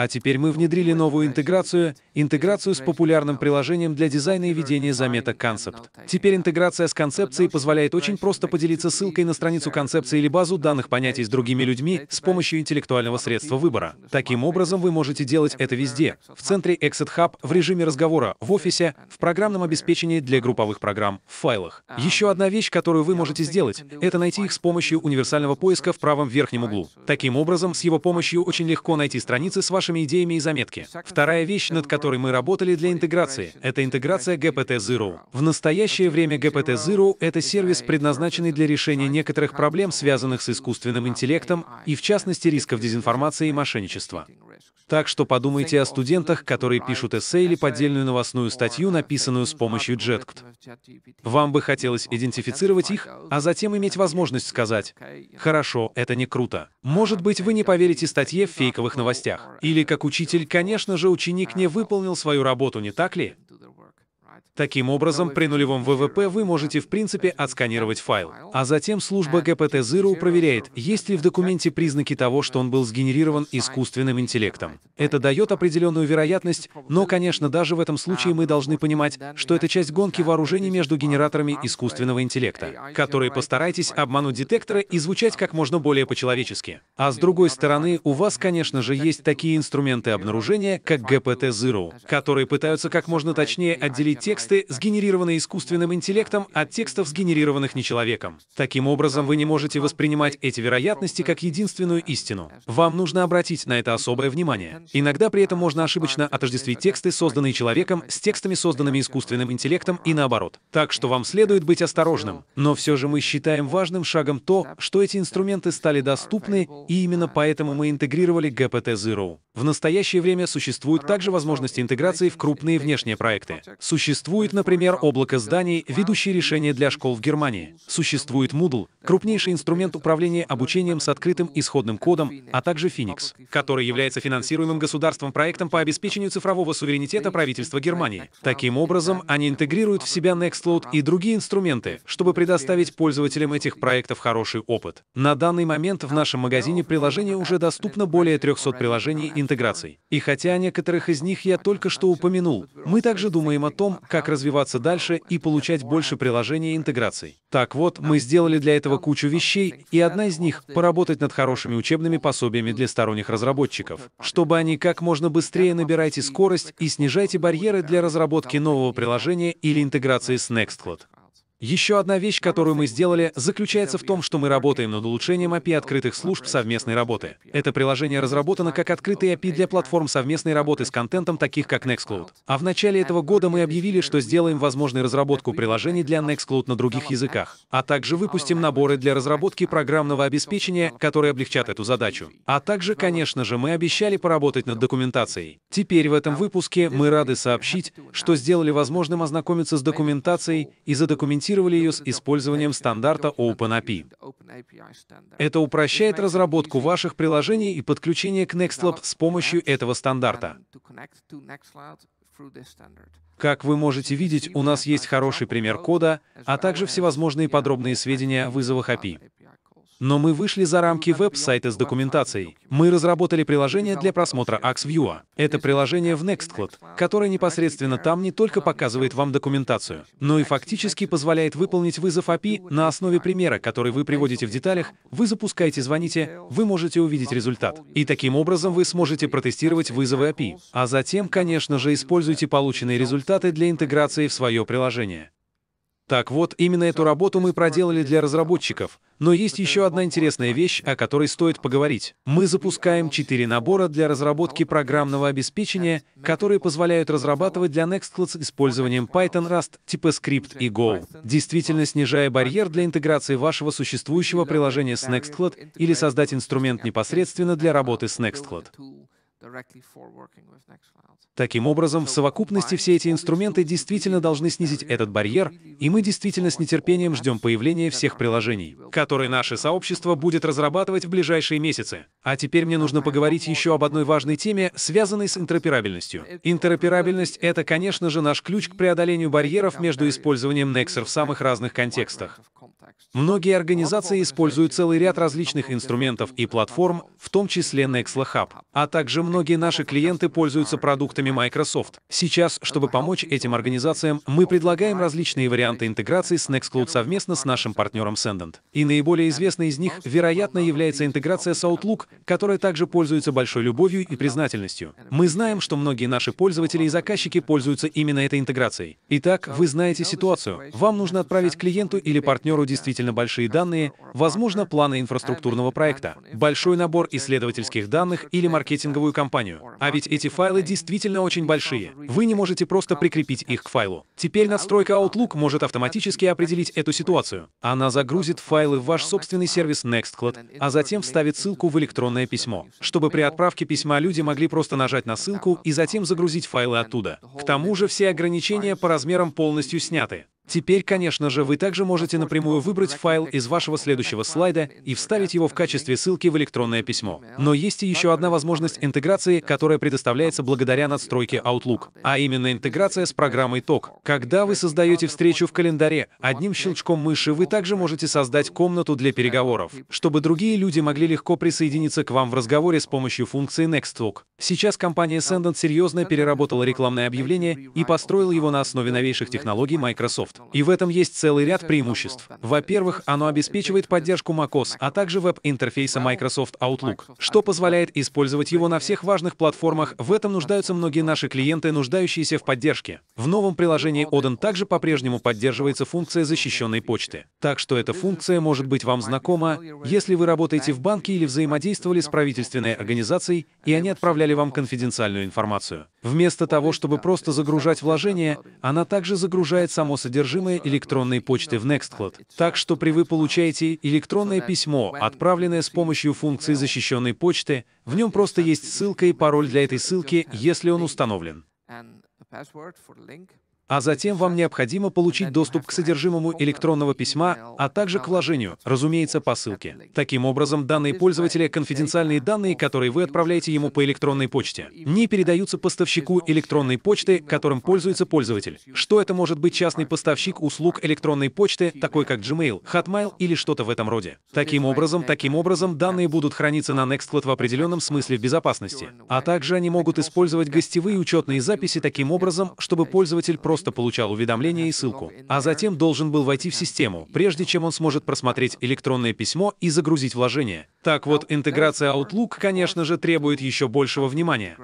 А теперь мы внедрили новую интеграцию, интеграцию с популярным приложением для дизайна и ведения заметок Concept. Теперь интеграция с концепцией позволяет очень просто поделиться ссылкой на страницу концепции или базу данных понятий с другими людьми с помощью интеллектуального средства выбора. Таким образом, вы можете делать это везде. В центре Exit Hub, в режиме разговора, в офисе, в программном обеспечении для групповых программ, в файлах. Еще одна вещь, которую вы можете сделать, это найти их с помощью универсального поиска в правом верхнем углу. Таким образом, с его помощью очень легко найти страницы с вашей нашими идеями и заметки. Вторая вещь, над которой мы работали для интеграции, это интеграция GPT Zero. В настоящее время GPT Zero — это сервис, предназначенный для решения некоторых проблем, связанных с искусственным интеллектом, и в частности рисков дезинформации и мошенничества. Так что подумайте о студентах, которые пишут эссе или поддельную новостную статью, написанную с помощью JetCut. Вам бы хотелось идентифицировать их, а затем иметь возможность сказать «Хорошо, это не круто». Может быть, вы не поверите статье в фейковых новостях. Или как учитель, конечно же, ученик не выполнил свою работу, не так ли? Таким образом, при нулевом ВВП вы можете в принципе отсканировать файл. А затем служба GPT а, Zero проверяет, есть ли в документе признаки того, что он был сгенерирован искусственным интеллектом. Это дает определенную вероятность, но, конечно, даже в этом случае а, мы должны понимать, что это часть гонки вооружений между генераторами искусственного интеллекта, которые постарайтесь обмануть детектора и звучать как можно более по-человечески. А с другой стороны, у вас, конечно же, есть такие инструменты обнаружения, как GPT Zero, которые пытаются как можно точнее отделить текст тексты, сгенерированные искусственным интеллектом, от текстов, сгенерированных не человеком. Таким образом, вы не можете воспринимать эти вероятности как единственную истину. Вам нужно обратить на это особое внимание. Иногда при этом можно ошибочно отождествить тексты, созданные человеком, с текстами, созданными искусственным интеллектом, и наоборот. Так что вам следует быть осторожным. Но все же мы считаем важным шагом то, что эти инструменты стали доступны, и именно поэтому мы интегрировали GPT-Zero. В настоящее время существуют также возможности интеграции в крупные внешние проекты. Существует, например, облако зданий, ведущие решения для школ в Германии. Существует Moodle, крупнейший инструмент управления обучением с открытым исходным кодом, а также Phoenix, который является финансируемым государством проектом по обеспечению цифрового суверенитета правительства Германии. Таким образом, они интегрируют в себя Nextcloud и другие инструменты, чтобы предоставить пользователям этих проектов хороший опыт. На данный момент в нашем магазине приложений уже доступно более 300 приложений интеграций. И хотя некоторых из них я только что упомянул, мы также думаем о том, как развиваться дальше и получать больше приложений и интеграций. Так вот, мы сделали для этого кучу вещей, и одна из них — поработать над хорошими учебными пособиями для сторонних разработчиков, чтобы они как можно быстрее набирайте скорость и снижайте барьеры для разработки нового приложения или интеграции с Nextcloud. Еще одна вещь, которую мы сделали, заключается в том, что мы работаем над улучшением API открытых служб совместной работы. Это приложение разработано как открытый API для платформ совместной работы с контентом, таких как Nextcloud. А в начале этого года мы объявили, что сделаем возможной разработку приложений для Nextcloud на других языках, а также выпустим наборы для разработки программного обеспечения, которые облегчат эту задачу. А также, конечно же, мы обещали поработать над документацией. Теперь в этом выпуске мы рады сообщить, что сделали возможным ознакомиться с документацией и задокументировать адаптировали ее с использованием стандарта OpenAPI. Это упрощает разработку ваших приложений и подключение к NextLab с помощью этого стандарта. Как вы можете видеть, у нас есть хороший пример кода, а также всевозможные подробные сведения о вызовах API. Но мы вышли за рамки веб-сайта с документацией. Мы разработали приложение для просмотра AxView. Это приложение в Nextcloud, которое непосредственно там не только показывает вам документацию, но и фактически позволяет выполнить вызов API на основе примера, который вы приводите в деталях, вы запускаете, звоните, вы можете увидеть результат. И таким образом вы сможете протестировать вызовы API. А затем, конечно же, используйте полученные результаты для интеграции в свое приложение. Так вот, именно эту работу мы проделали для разработчиков. Но есть еще одна интересная вещь, о которой стоит поговорить. Мы запускаем четыре набора для разработки программного обеспечения, которые позволяют разрабатывать для Nextcloud с использованием Python, Rust, TypeScript и Go, действительно снижая барьер для интеграции вашего существующего приложения с Nextcloud или создать инструмент непосредственно для работы с Nextcloud. Таким образом, в совокупности все эти инструменты действительно должны снизить этот барьер, и мы действительно с нетерпением ждем появления всех приложений, которые наше сообщество будет разрабатывать в ближайшие месяцы. А теперь мне нужно поговорить еще об одной важной теме, связанной с интероперабельностью. Интероперабельность — это, конечно же, наш ключ к преодолению барьеров между использованием Nexer в самых разных контекстах. Многие организации используют целый ряд различных инструментов и платформ, в том числе Nexla а также многие наши клиенты пользуются продуктами Microsoft. Сейчас, чтобы помочь этим организациям, мы предлагаем различные варианты интеграции с Nextcloud совместно с нашим партнером Sendent. И наиболее известной из них, вероятно, является интеграция с Outlook, которая также пользуется большой любовью и признательностью. Мы знаем, что многие наши пользователи и заказчики пользуются именно этой интеграцией. Итак, вы знаете ситуацию. Вам нужно отправить клиенту или партнеру действительно большие данные, возможно, планы инфраструктурного проекта, большой набор исследовательских данных или маркетинговую кампанию. А ведь эти файлы действительно очень большие. Вы не можете просто прикрепить их к файлу. Теперь настройка Outlook может автоматически определить эту ситуацию. Она загрузит файлы в ваш собственный сервис Nextcloud, а затем вставит ссылку в электронное письмо, чтобы при отправке письма люди могли просто нажать на ссылку и затем загрузить файлы оттуда. К тому же все ограничения по размерам полностью сняты. Теперь, конечно же, вы также можете напрямую выбрать файл из вашего следующего слайда и вставить его в качестве ссылки в электронное письмо. Но есть и еще одна возможность интеграции, которая предоставляется благодаря надстройке Outlook, а именно интеграция с программой TOC. Когда вы создаете встречу в календаре, одним щелчком мыши вы также можете создать комнату для переговоров, чтобы другие люди могли легко присоединиться к вам в разговоре с помощью функции NextTalk. Сейчас компания Sendant серьезно переработала рекламное объявление и построила его на основе новейших технологий Microsoft. И в этом есть целый ряд преимуществ. Во-первых, оно обеспечивает поддержку macOS, а также веб-интерфейса Microsoft Outlook, что позволяет использовать его на всех важных платформах. В этом нуждаются многие наши клиенты, нуждающиеся в поддержке. В новом приложении Odin также по-прежнему поддерживается функция защищенной почты. Так что эта функция может быть вам знакома, если вы работаете в банке или взаимодействовали с правительственной организацией, и они отправляли вам конфиденциальную информацию. Вместо того, чтобы просто загружать вложения, она также загружает само содержание содержимое электронной почты в Nextcloud, так что при вы получаете электронное письмо, отправленное с помощью функции защищенной почты, в нем просто есть ссылка и пароль для этой ссылки, если он установлен а затем вам необходимо получить доступ к содержимому электронного письма, а также к вложению, разумеется, по ссылке. Таким образом, данные пользователя, конфиденциальные данные, которые вы отправляете ему по электронной почте, не передаются поставщику электронной почты, которым пользуется пользователь. Что это может быть частный поставщик услуг электронной почты, такой как Gmail, Hotmail или что-то в этом роде. Таким образом, таким образом, данные будут храниться на Nextcloud в определенном смысле в безопасности, а также они могут использовать гостевые учетные записи таким образом, чтобы пользователь просто просто получал уведомление и ссылку, а затем должен был войти в систему, прежде чем он сможет просмотреть электронное письмо и загрузить вложение. Так вот, интеграция Outlook, конечно же, требует еще большего внимания.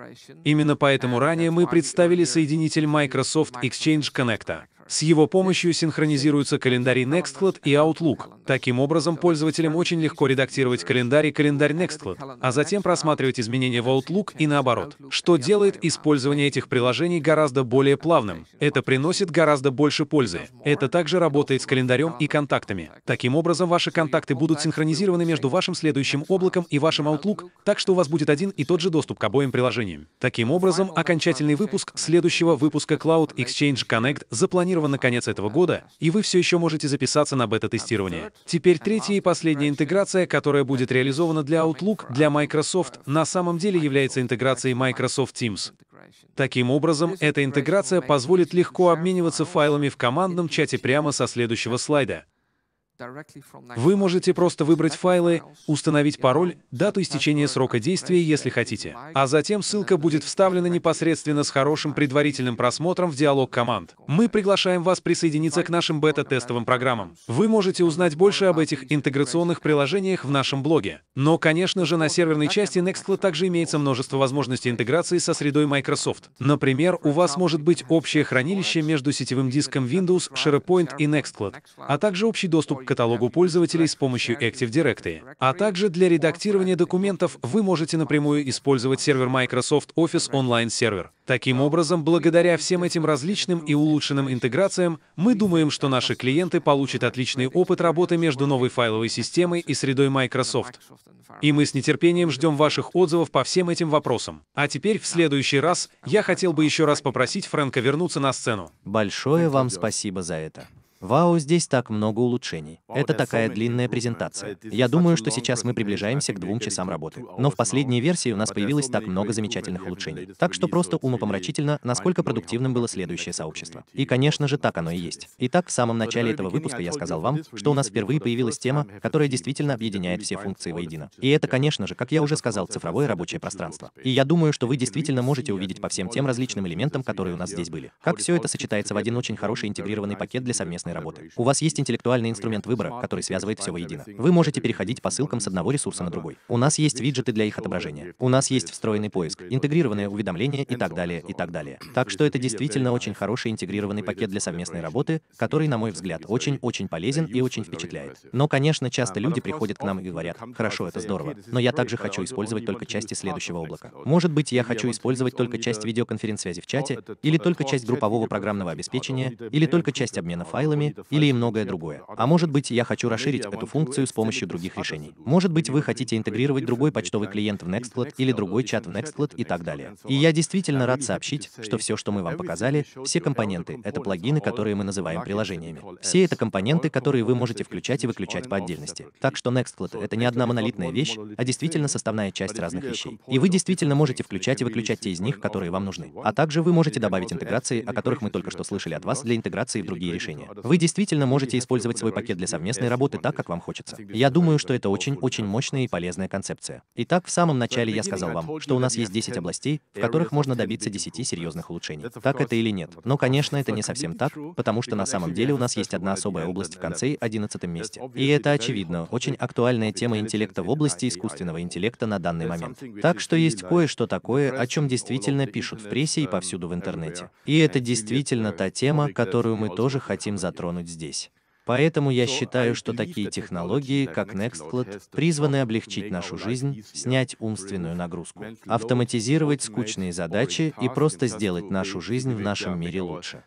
Именно поэтому ранее мы представили соединитель Microsoft Exchange Connect. С его помощью синхронизируются календари Nextcloud и Outlook. Таким образом, пользователям очень легко редактировать календарь и календарь Nextcloud, а затем просматривать изменения в Outlook и наоборот, что делает использование этих приложений гораздо более плавным. Это приносит гораздо больше пользы. Это также работает с календарем и контактами. Таким образом, ваши контакты будут синхронизированы между вашим следующим облаком и вашим Outlook, так что у вас будет один и тот же доступ к обоим приложениям. Таким образом, окончательный выпуск следующего выпуска Cloud Exchange Connect запланирован запланировано конец этого года, и вы все еще можете записаться на бета-тестирование. Теперь третья и последняя интеграция, которая будет реализована для Outlook, для Microsoft, на самом деле является интеграцией Microsoft Teams. Таким образом, эта интеграция позволит легко обмениваться файлами в командном чате прямо со следующего слайда. Вы можете просто выбрать файлы, установить пароль, дату истечения срока действия, если хотите. А затем ссылка будет вставлена непосредственно с хорошим предварительным просмотром в диалог команд. Мы приглашаем вас присоединиться к нашим бета-тестовым программам. Вы можете узнать больше об этих интеграционных приложениях в нашем блоге. Но, конечно же, на серверной части Nextcloud также имеется множество возможностей интеграции со средой Microsoft. Например, у вас может быть общее хранилище между сетевым диском Windows, SharePoint и Nextcloud, а также общий доступ каталогу пользователей с помощью Active Directory. А также для редактирования документов вы можете напрямую использовать сервер Microsoft Office Online Server. Таким образом, благодаря всем этим различным и улучшенным интеграциям, мы думаем, что наши клиенты получат отличный опыт работы между новой файловой системой и средой Microsoft. И мы с нетерпением ждем ваших отзывов по всем этим вопросам. А теперь, в следующий раз, я хотел бы еще раз попросить Фрэнка вернуться на сцену. Большое вам спасибо за это. Вау, здесь так много улучшений. Это такая длинная презентация. Я думаю, что сейчас мы приближаемся к двум часам работы. А Но в последней версии у нас появилось так много замечательных улучшений. Так что просто умопомрачительно, насколько продуктивным было следующее сообщество. И, конечно же, так оно и есть. Итак, в самом начале этого выпуска я сказал вам, что у нас впервые появилась тема, которая действительно объединяет все функции воедино. И это, конечно же, как я уже сказал, цифровое рабочее пространство. И я думаю, что вы действительно можете увидеть по всем тем различным элементам, которые у нас здесь были. Как все это сочетается в один очень хороший интегрированный пакет для совместного совместной работы. У вас есть интеллектуальный инструмент выбора, который связывает все воедино. Вы можете переходить по ссылкам с одного ресурса на другой. У нас есть виджеты для их отображения. У нас есть встроенный поиск, интегрированные уведомления и так далее, и так далее. Так что это действительно очень хороший интегрированный пакет для совместной работы, который, на мой взгляд, очень-очень полезен и очень впечатляет. Но, конечно, uh, часто люди приходят к нам и говорят, хорошо, это здорово, но я также хочу использовать только части следующего облака. Может быть, я хочу использовать только часть видеоконференц-связи в чате, или только часть группового программного обеспечения, или только часть обмена файлов, формулами или многое другое. А может быть, я хочу расширить эту функцию с помощью других решений. Может быть, вы хотите интегрировать другой почтовый клиент в Nextcloud или другой чат в Nextcloud и так далее. И я действительно рад сообщить, что все, что мы вам показали, все компоненты — это плагины, которые мы называем приложениями. Все это компоненты, которые вы можете включать и выключать по отдельности. Так что Nextcloud — это не одна монолитная вещь, а действительно составная часть разных вещей. И вы действительно можете включать и выключать те из них, которые вам нужны. А также вы можете добавить интеграции, о которых мы только что слышали от вас, для интеграции в другие решения. Вы действительно можете использовать свой пакет для совместной работы так, как вам хочется. Я думаю, что это очень-очень мощная и полезная концепция. Итак, в самом начале я сказал вам, что у нас есть 10 областей, в которых можно добиться 10 серьезных улучшений. Так это или нет? Но, конечно, это не совсем так, потому что на самом деле у нас есть одна особая область в конце 11 месте. И это, очевидно, очень актуальная тема интеллекта в области искусственного интеллекта на данный момент. Так что есть кое-что такое, о чем действительно пишут в прессе и повсюду в интернете. И это действительно та тема, которую мы тоже хотим задать тронуть здесь. Поэтому я считаю, что такие технологии, как Nextcloud, призваны облегчить нашу жизнь, снять умственную нагрузку, автоматизировать скучные задачи и просто сделать нашу жизнь в нашем мире лучше.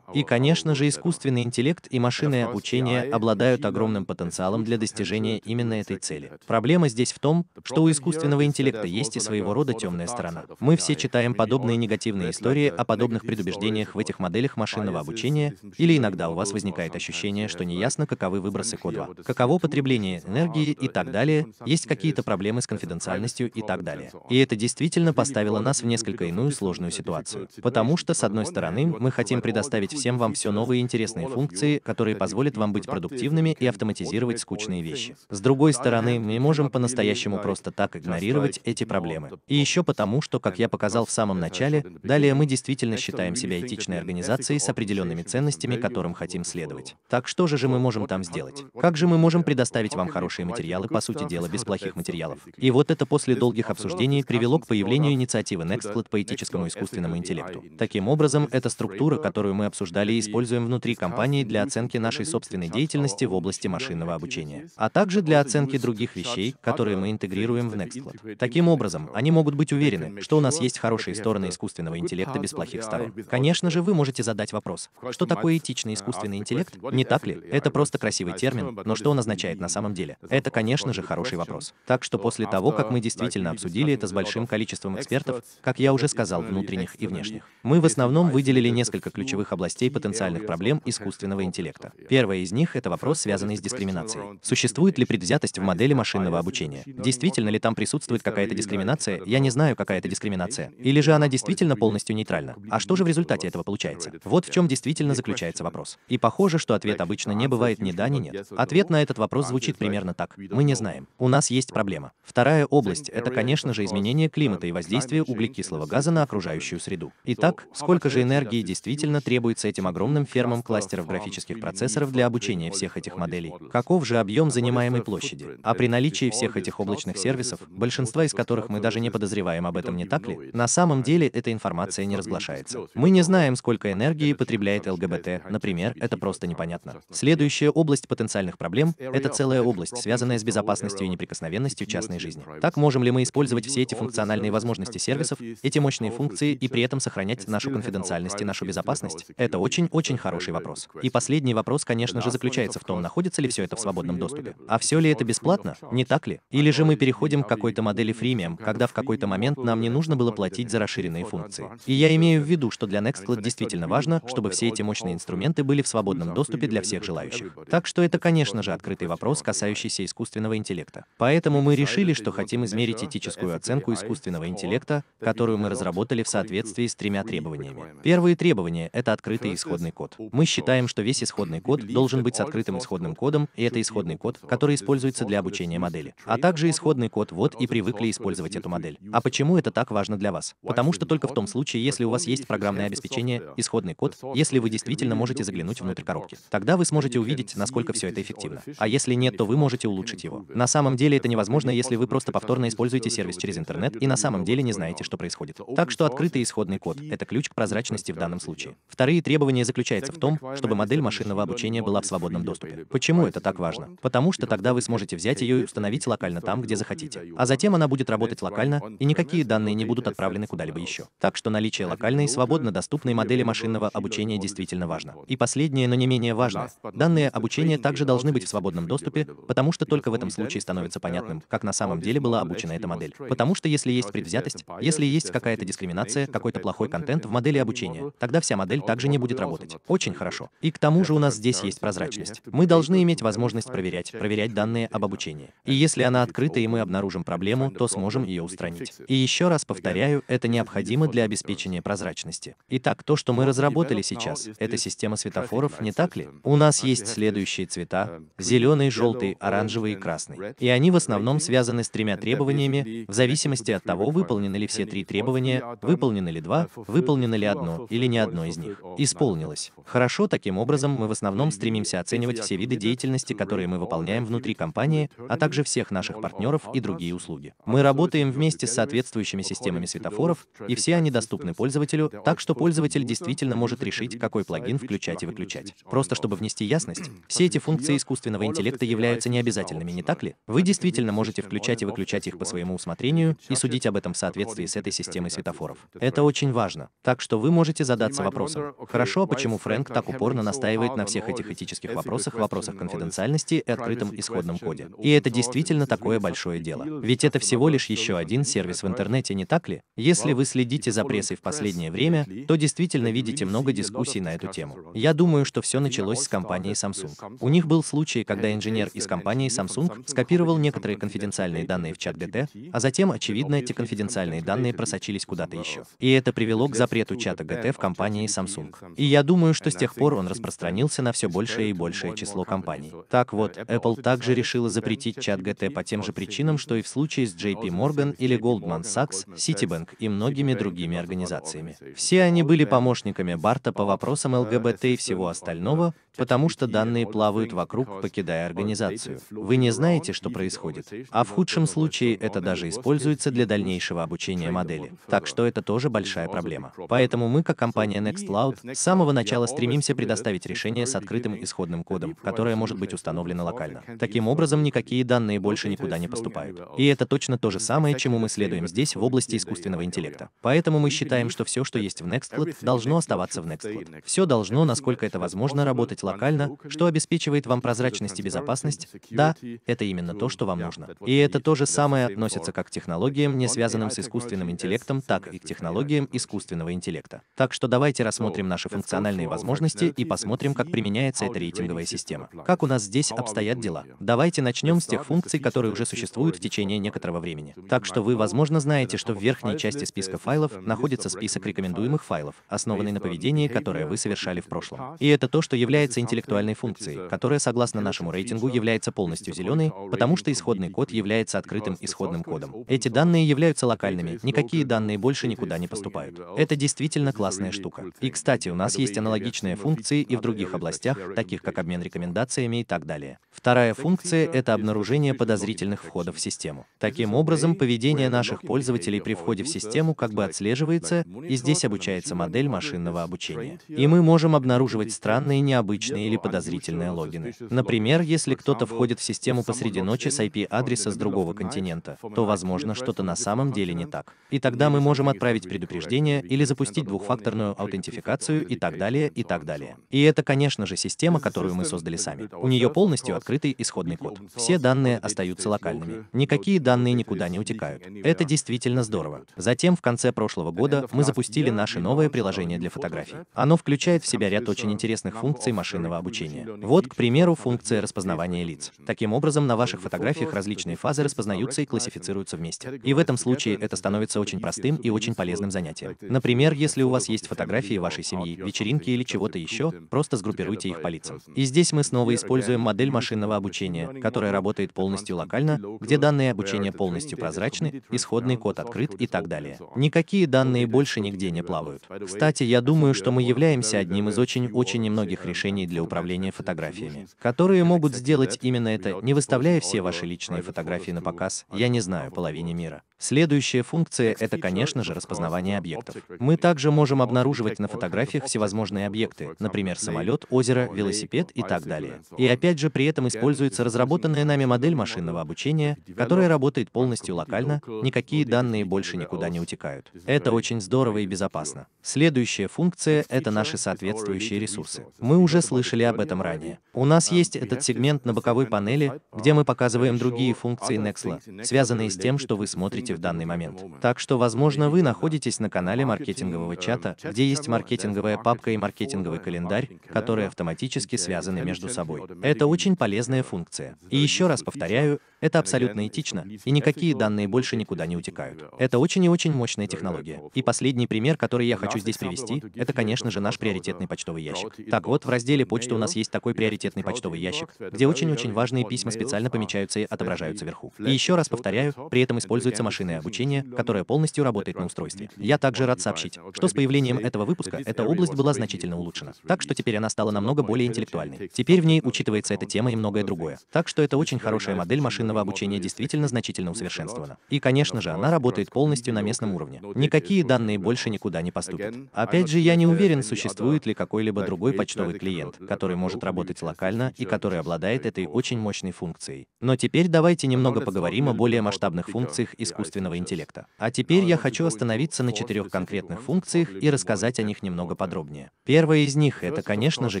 И, конечно же, искусственный интеллект и машинное обучение обладают огромным потенциалом для достижения именно этой цели. Проблема здесь в том, что у искусственного интеллекта есть и своего рода темная сторона. Мы все читаем подобные негативные истории о подобных предубеждениях в этих моделях машинного обучения, или иногда у вас возникает ощущение, ощущение, что неясно, каковы выбросы КО2, каково потребление энергии и так далее, есть какие-то проблемы с конфиденциальностью и так далее. И это действительно поставило нас в несколько иную сложную ситуацию. Потому что, с одной стороны, мы хотим предоставить всем вам все новые интересные функции, которые позволят вам быть продуктивными и автоматизировать скучные вещи. С другой стороны, мы не можем по-настоящему просто так игнорировать эти проблемы. И еще потому, что, как я показал в самом начале, далее мы действительно считаем себя этичной организацией с определенными ценностями, которым хотим следовать. Так что же же мы можем там сделать? Как же мы можем предоставить вам хорошие материалы, по сути дела, без плохих материалов? И вот это после долгих обсуждений привело к появлению инициативы Nextcloud по этическому искусственному интеллекту. Таким образом, эта структура, которую мы обсуждали и используем внутри компании для оценки нашей собственной деятельности в области машинного обучения, а также для оценки других вещей, которые мы интегрируем в Nextcloud. Таким образом, они могут быть уверены, что у нас есть хорошие стороны искусственного интеллекта без плохих сторон. Конечно же, вы можете задать вопрос, что такое этичный искусственный интеллект, не так ли? Это просто красивый термин, но что он означает на самом деле? Это, конечно же, хороший вопрос. Так что после того, как мы действительно обсудили это с большим количеством экспертов, как я уже сказал, внутренних и внешних, мы в основном выделили несколько ключевых областей потенциальных проблем искусственного интеллекта. Первая из них — это вопрос, связанный с дискриминацией. Существует ли предвзятость в модели машинного обучения? Действительно ли там присутствует какая-то дискриминация? Я не знаю, какая это дискриминация. Или же она действительно полностью нейтральна? А что же в результате этого получается? Вот в чем действительно заключается вопрос. И похоже, что ответ обычно не а бывает ни да, ни нет. Ответ на этот вопрос а, звучит примерно так. Мы не знаем. У нас есть проблема. Вторая область — это, конечно же, изменение климата и воздействие углекислого газа на окружающую среду. Итак, а сколько же энергии действительно требуется этим огромным фермам кластеров графических процессоров для обучения всех этих моделей? Каков же объем занимаемой площади? А при наличии всех этих облачных сервисов, большинства из которых мы даже не подозреваем об этом, не так ли? На самом деле эта информация не разглашается. Мы не знаем, сколько энергии потребляет ЛГБТ, например, это просто непонятно понятно. Следующая область потенциальных проблем — это целая область, связанная с безопасностью и неприкосновенностью частной жизни. Так можем ли мы использовать все эти функциональные возможности сервисов, эти мощные функции и при этом сохранять нашу конфиденциальность и нашу безопасность? Это очень-очень хороший вопрос. И последний вопрос, конечно же, заключается в том, находится ли все это в свободном доступе. А все ли это бесплатно? Не так ли? Или же мы переходим к какой-то модели фримиум, когда в какой-то момент нам не нужно было платить за расширенные функции. И я имею в виду, что для Nextcloud действительно важно, чтобы все эти мощные инструменты были в свободном доступе доступе для всех желающих. Так что это, конечно же, открытый вопрос, касающийся искусственного интеллекта. Поэтому мы решили, что хотим измерить этическую оценку искусственного интеллекта, которую мы разработали в соответствии с тремя требованиями. Первые требования — это открытый исходный код. Мы считаем, что весь исходный код должен быть с открытым исходным кодом, и это исходный код, который используется для обучения модели. А также исходный код вот и привыкли использовать эту модель. А почему это так важно для вас? Потому что только в том случае, если у вас есть программное обеспечение, исходный код, если вы действительно можете заглянуть внутрь коробки. Тогда вы сможете увидеть, насколько все это эффективно. А если нет, то вы можете улучшить его. На самом деле это невозможно, если вы просто повторно используете сервис через интернет и на самом деле не знаете, что происходит. Так что открытый исходный код — это ключ к прозрачности в данном случае. Вторые требования заключаются в том, чтобы модель машинного обучения была в свободном доступе. Почему это так важно? Потому что тогда вы сможете взять ее и установить локально там, где захотите. А затем она будет работать локально, и никакие данные не будут отправлены куда-либо еще. Так что наличие локальной, свободно доступной модели машинного обучения действительно важно. И последнее, но не менее менее важно, данные обучения также должны быть в свободном доступе, потому что только в этом случае становится понятным, как на самом деле была обучена эта модель. Потому что если есть предвзятость, если есть какая-то дискриминация, какой-то плохой контент в модели обучения, тогда вся модель также не будет работать. Очень хорошо. И к тому же у нас здесь есть прозрачность. Мы должны иметь возможность проверять, проверять данные об обучении. И если она открыта и мы обнаружим проблему, то сможем ее устранить. И еще раз повторяю, это необходимо для обеспечения прозрачности. Итак, то, что мы разработали сейчас, это система светофоров, не так ли? Поехали. У нас есть следующие цвета – зеленый, желтый, оранжевый и красный. И они в основном связаны с тремя требованиями, в зависимости от того, выполнены ли все три требования, выполнены ли два, выполнены ли одно или ни одно из них. Исполнилось. Хорошо, таким образом мы в основном стремимся оценивать все виды деятельности, которые мы выполняем внутри компании, а также всех наших партнеров и другие услуги. Мы работаем вместе с соответствующими системами светофоров, и все они доступны пользователю, так что пользователь действительно может решить, какой плагин включать и выключать. Просто Просто чтобы внести ясность, все эти функции искусственного интеллекта являются необязательными, не так ли? Вы действительно можете включать и выключать их по своему усмотрению и судить об этом в соответствии с этой системой светофоров. Это очень важно. Так что вы можете задаться вопросом. Хорошо, а почему Фрэнк так упорно настаивает на всех этих этических вопросах, вопросах конфиденциальности и открытом исходном коде? И это действительно такое большое дело. Ведь это всего лишь еще один сервис в интернете, не так ли? Если вы следите за прессой в последнее время, то действительно видите много дискуссий на эту тему. Я думаю, что все начинается началось с компании Samsung. У них был случай, когда инженер из компании Samsung скопировал некоторые конфиденциальные данные в чат GT, а затем, очевидно, эти конфиденциальные данные просочились куда-то еще. И это привело к запрету чата GT в компании Samsung. И я думаю, что с тех пор он распространился на все большее и большее число компаний. Так uh, вот, Apple также решила запретить чат GT по тем же причинам, что и в случае с JP Morgan или Goldman Sachs, Citibank и многими другими организациями. Все они были помощниками Барта по вопросам ЛГБТ и всего остального, потому что данные плавают вокруг, покидая организацию. Вы не знаете, что происходит. А в худшем случае это даже используется для дальнейшего обучения модели. Так что это тоже большая проблема. Поэтому мы, как компания NextCloud, с самого начала стремимся предоставить решение с открытым исходным кодом, которое может быть установлено локально. Таким образом, никакие данные больше никуда не поступают. И это точно то же самое, чему мы следуем здесь в области искусственного интеллекта. Поэтому мы считаем, что все, что есть в NextCloud, должно оставаться в NextCloud. Все должно, насколько это возможно, работать работать локально, что обеспечивает вам прозрачность и безопасность, да, это именно то, что вам нужно. И это то же самое относится как к технологиям, не связанным с искусственным интеллектом, так и к технологиям искусственного интеллекта. Так что давайте рассмотрим наши функциональные возможности и посмотрим, как применяется эта рейтинговая система. Как у нас здесь обстоят дела? Давайте начнем с тех функций, которые уже существуют в течение некоторого времени. Так что вы, возможно, знаете, что в верхней части списка файлов находится список рекомендуемых файлов, основанный на поведении, которое вы совершали в прошлом. И это то, что является является интеллектуальной функцией, которая, согласно нашему рейтингу, является полностью зеленой, потому что исходный код является открытым исходным кодом. Эти данные являются локальными, никакие данные больше никуда не поступают. Это действительно классная штука. И, кстати, у нас есть аналогичные функции и в других областях, таких как обмен рекомендациями и так далее. Вторая функция — uh, это обнаружение подозрительных входов в систему. Таким образом, поведение наших пользователей при входе в систему как бы отслеживается, и здесь обучается модель машинного обучения. И мы можем обнаруживать странные необычные необычные или подозрительные логины. Например, если кто-то входит в систему посреди ночи с IP-адреса с другого континента, то, возможно, что-то на самом деле не так. И тогда мы можем отправить предупреждение или запустить двухфакторную аутентификацию и так далее, и так далее. И это, конечно же, система, которую мы создали сами. У нее полностью открытый исходный код. Все данные остаются локальными. Никакие данные никуда не утекают. Это действительно здорово. Затем, в конце прошлого года, мы запустили наше новое приложение для фотографий. Оно включает в себя ряд очень интересных функций, функций машинного обучения. Вот, к примеру, функция распознавания лиц. Таким образом, на ваших фотографиях различные фазы распознаются и классифицируются вместе. И в этом случае это становится очень простым и очень полезным занятием. Например, если у вас есть фотографии вашей семьи, вечеринки или чего-то еще, просто сгруппируйте их по лицам. И здесь мы снова используем модель машинного обучения, которая работает полностью локально, где данные обучения полностью прозрачны, исходный код открыт и так далее. Никакие данные больше нигде не плавают. Кстати, я думаю, что мы являемся одним из очень-очень немногих решений для управления фотографиями, которые могут сделать именно это, не выставляя все ваши личные фотографии на показ, я не знаю половине мира. Следующая функция — это, конечно же, распознавание объектов. Мы также можем обнаруживать на фотографиях всевозможные объекты, например, самолет, озеро, велосипед и так далее. И опять же, при этом используется разработанная нами модель машинного обучения, которая работает полностью локально, никакие данные больше никуда не утекают. Это очень здорово и безопасно. Следующая функция — это наши соответствующие ресурсы. Мы уже слышали об этом ранее. У нас есть этот сегмент на боковой панели, где мы показываем другие функции Nextla, связанные с тем, что вы смотрите в данный момент. Так что, возможно, вы находитесь на канале маркетингового чата, где есть маркетинговая папка и маркетинговый календарь, которые автоматически связаны между собой. Это очень полезная функция. И еще раз повторяю, это абсолютно этично, и никакие данные больше никуда не утекают. Это очень и очень мощная технология. И последний пример, который я хочу здесь привести, это, конечно же, наш приоритетный почтовый ящик. Так вот, в разделе почты у нас есть такой приоритетный почтовый ящик, где очень-очень важные письма специально помечаются и отображаются вверху. И еще раз повторяю, при этом используется машинное обучение, которое полностью работает на устройстве. Я также рад сообщить, что с появлением этого выпуска эта область была значительно улучшена. Так что теперь она стала намного более интеллектуальной. Теперь в ней учитывается эта тема и многое другое. Так что это очень хорошая модель машины машинного обучения действительно значительно усовершенствована. И, конечно же, она работает полностью на местном уровне. Ну, Никакие данные больше никуда не поступят. Опять же, я не уверен, существует ли какой-либо другой почтовый клиент, который может работать локально и который обладает этой очень мощной функцией. Но теперь давайте немного поговорим о более масштабных функциях искусственного интеллекта. А теперь я хочу остановиться на четырех конкретных функциях и рассказать о них немного подробнее. Первая из них — это, конечно же,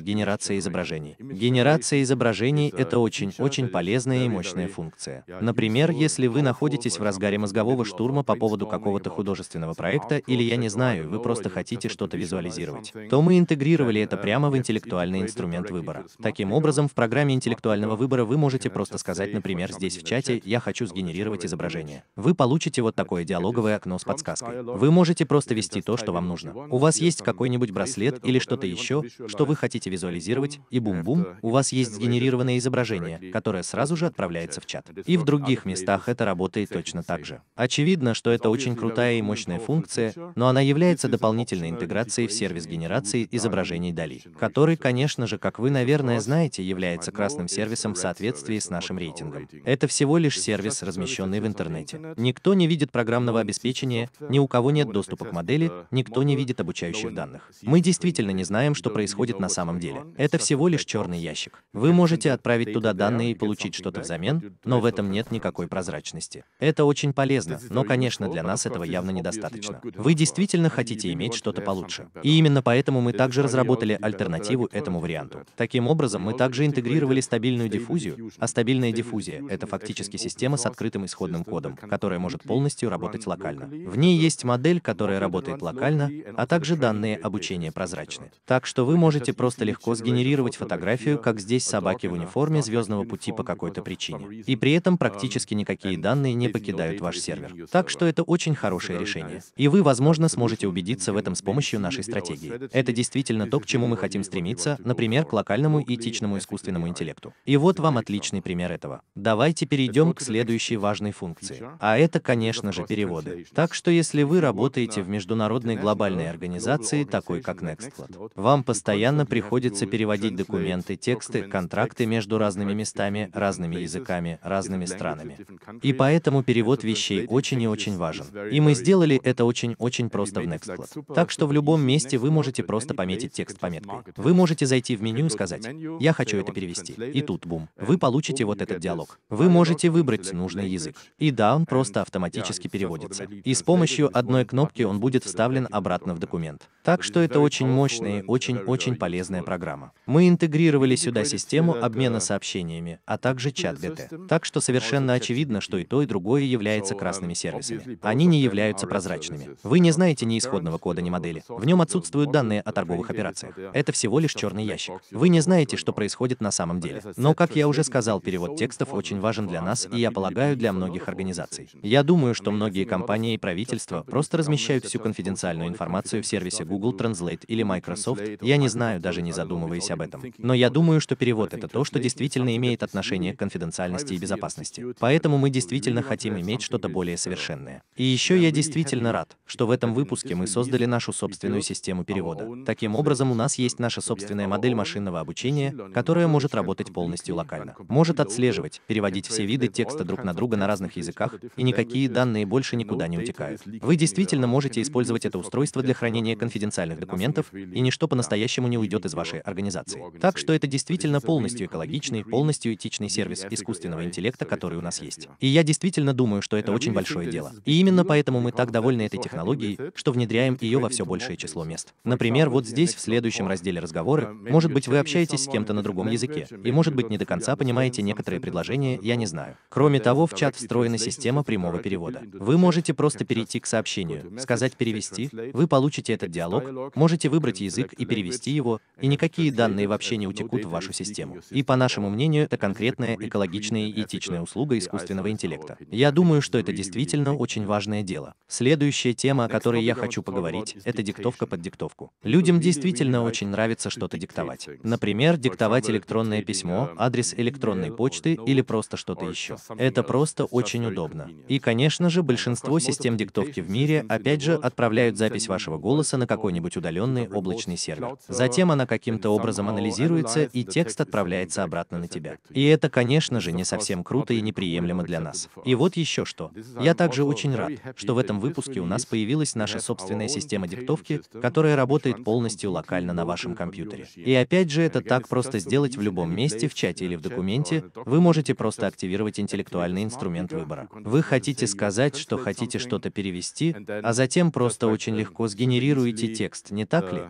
генерация изображений. Генерация изображений — это очень-очень полезная и мощная функция реакция. Например, если вы находитесь в разгаре мозгового штурма по поводу какого-то художественного проекта или я не знаю, вы просто хотите что-то визуализировать, то мы интегрировали это uh, прямо в интеллектуальный инструмент выбора. Таким образом, в программе интеллектуального выбора вы можете просто сказать, например, здесь в чате «Я хочу сгенерировать изображение». Вы получите вот такое диалоговое окно с подсказкой. Вы можете просто вести то, что вам нужно. У вас есть какой-нибудь браслет или что-то еще, что вы хотите визуализировать, и бум-бум, у вас есть сгенерированное изображение, которое сразу же отправляется в чат. И в других местах это работает точно так же. Очевидно, что это очень крутая и мощная функция, но она является дополнительной интеграцией в типа сервис генерации изображений Дали, который, конечно же, как вы, наверное, знаете, является красным сервисом в соответствии с нашим рейтингом. Это всего лишь сервис, размещенный в интернете. Никто не видит программного обеспечения, ни у кого нет доступа к модели, никто не видит обучающих данных. Мы действительно не знаем, что происходит на самом деле. Это всего лишь черный ящик. Вы можете отправить туда данные и получить что-то взамен, но в этом нет никакой прозрачности. Это очень полезно, но, конечно, для нас этого явно недостаточно. Вы действительно хотите иметь что-то получше. И именно поэтому мы также разработали альтернативу этому варианту. Таким образом, мы также интегрировали стабильную диффузию, а стабильная диффузия — это фактически система с открытым исходным кодом, которая может полностью работать локально. В ней есть модель, которая работает локально, а также данные обучения прозрачны. Так что вы можете просто легко сгенерировать фотографию, как здесь собаки в униформе Звездного пути по какой-то причине. И при при этом эм, практически никакие данные не покидают ваш сервер. Так что это очень хорошее решение. И вы, возможно, сможете убедиться в этом с помощью нашей стратегии. Это действительно то, к чему мы хотим стремиться, например, к локальному и этичному искусственному интеллекту. И вот вам отличный пример этого. Давайте перейдем к следующей важной функции. А это, конечно же, переводы. Так что если вы работаете в международной глобальной организации, такой как Nextcloud, вам постоянно приходится переводить документы, тексты, контракты между разными местами, разными языками, разными странами. И поэтому перевод вещей очень и очень важен. И мы сделали это очень-очень просто в Nextcloud. Так что в любом месте вы можете просто пометить текст пометкой. Вы можете зайти в меню и сказать, я хочу это перевести. И тут, бум, вы получите вот этот диалог. Вы можете выбрать нужный язык. И да, он просто автоматически переводится. И с помощью одной кнопки он будет вставлен обратно в документ. Так что это очень мощная и очень-очень полезная программа. Мы интегрировали сюда систему обмена сообщениями, а также чат ДТ. Так так что совершенно очевидно, что и то, и другое является красными сервисами. Uh, Они не являются прозрачными. Вы не знаете ни исходного кода, ни модели. В нем отсутствуют данные о торговых операциях. Это всего лишь черный ящик. Вы не знаете, что происходит на самом деле. Но, как я уже сказал, перевод текстов очень важен для нас и, я полагаю, для многих организаций. Я думаю, что многие компании и правительства просто размещают всю конфиденциальную информацию в сервисе Google Translate или Microsoft. Я не знаю, даже не задумываясь об этом. Но я думаю, что перевод — это то, что действительно имеет отношение к конфиденциальности и безопасности безопасности. Поэтому мы действительно хотим иметь что-то более совершенное. И еще я действительно рад, что в этом выпуске мы создали нашу собственную систему перевода. Таким образом, у нас есть наша собственная модель машинного обучения, которая может работать полностью локально. Может отслеживать, переводить все виды текста друг на друга на разных языках, и никакие данные больше никуда не утекают. Вы действительно можете использовать это устройство для хранения конфиденциальных документов, и ничто по-настоящему не уйдет из вашей организации. Так что это действительно полностью экологичный, полностью этичный сервис искусственного интеллекта интеллекта, который у нас есть. И я действительно думаю, что это очень большое дело. И именно поэтому мы так довольны этой технологией, что внедряем ее во все большее число мест. Например, вот здесь, в следующем разделе «Разговоры», э, может быть, вы общаетесь с кем-то на другом языке, и, может быть, не до конца понимаете некоторые предложения, я не знаю. Кроме того, в чат встроена система прямого перевода. Вы можете просто перейти к сообщению, сказать «перевести», вы получите этот диалог, можете выбрать язык и перевести его, и никакие данные вообще не утекут в вашу систему. И, по нашему мнению, это конкретное, экологичное и демократичная услуга искусственного интеллекта. Я думаю, что это действительно очень важное дело. Следующая тема, о которой я хочу поговорить, это диктовка под диктовку. Людям действительно очень нравится что-то диктовать. Например, диктовать электронное письмо, адрес электронной почты или просто что-то еще. Это просто очень удобно. И, конечно же, большинство систем диктовки в мире, опять же, отправляют запись вашего голоса на какой-нибудь удаленный облачный сервер. Затем она каким-то образом анализируется, и текст отправляется обратно на тебя. И это, конечно же, не совсем слишком круто и неприемлемо для нас. И вот еще что. Я также очень рад, что в этом выпуске у нас появилась наша собственная система диктовки, которая работает полностью локально на вашем компьютере. И опять же, это так просто сделать в любом месте, в чате или в документе, вы можете просто активировать интеллектуальный инструмент выбора. Вы хотите сказать, что хотите что-то перевести, а затем просто очень легко сгенерируете текст, не так ли?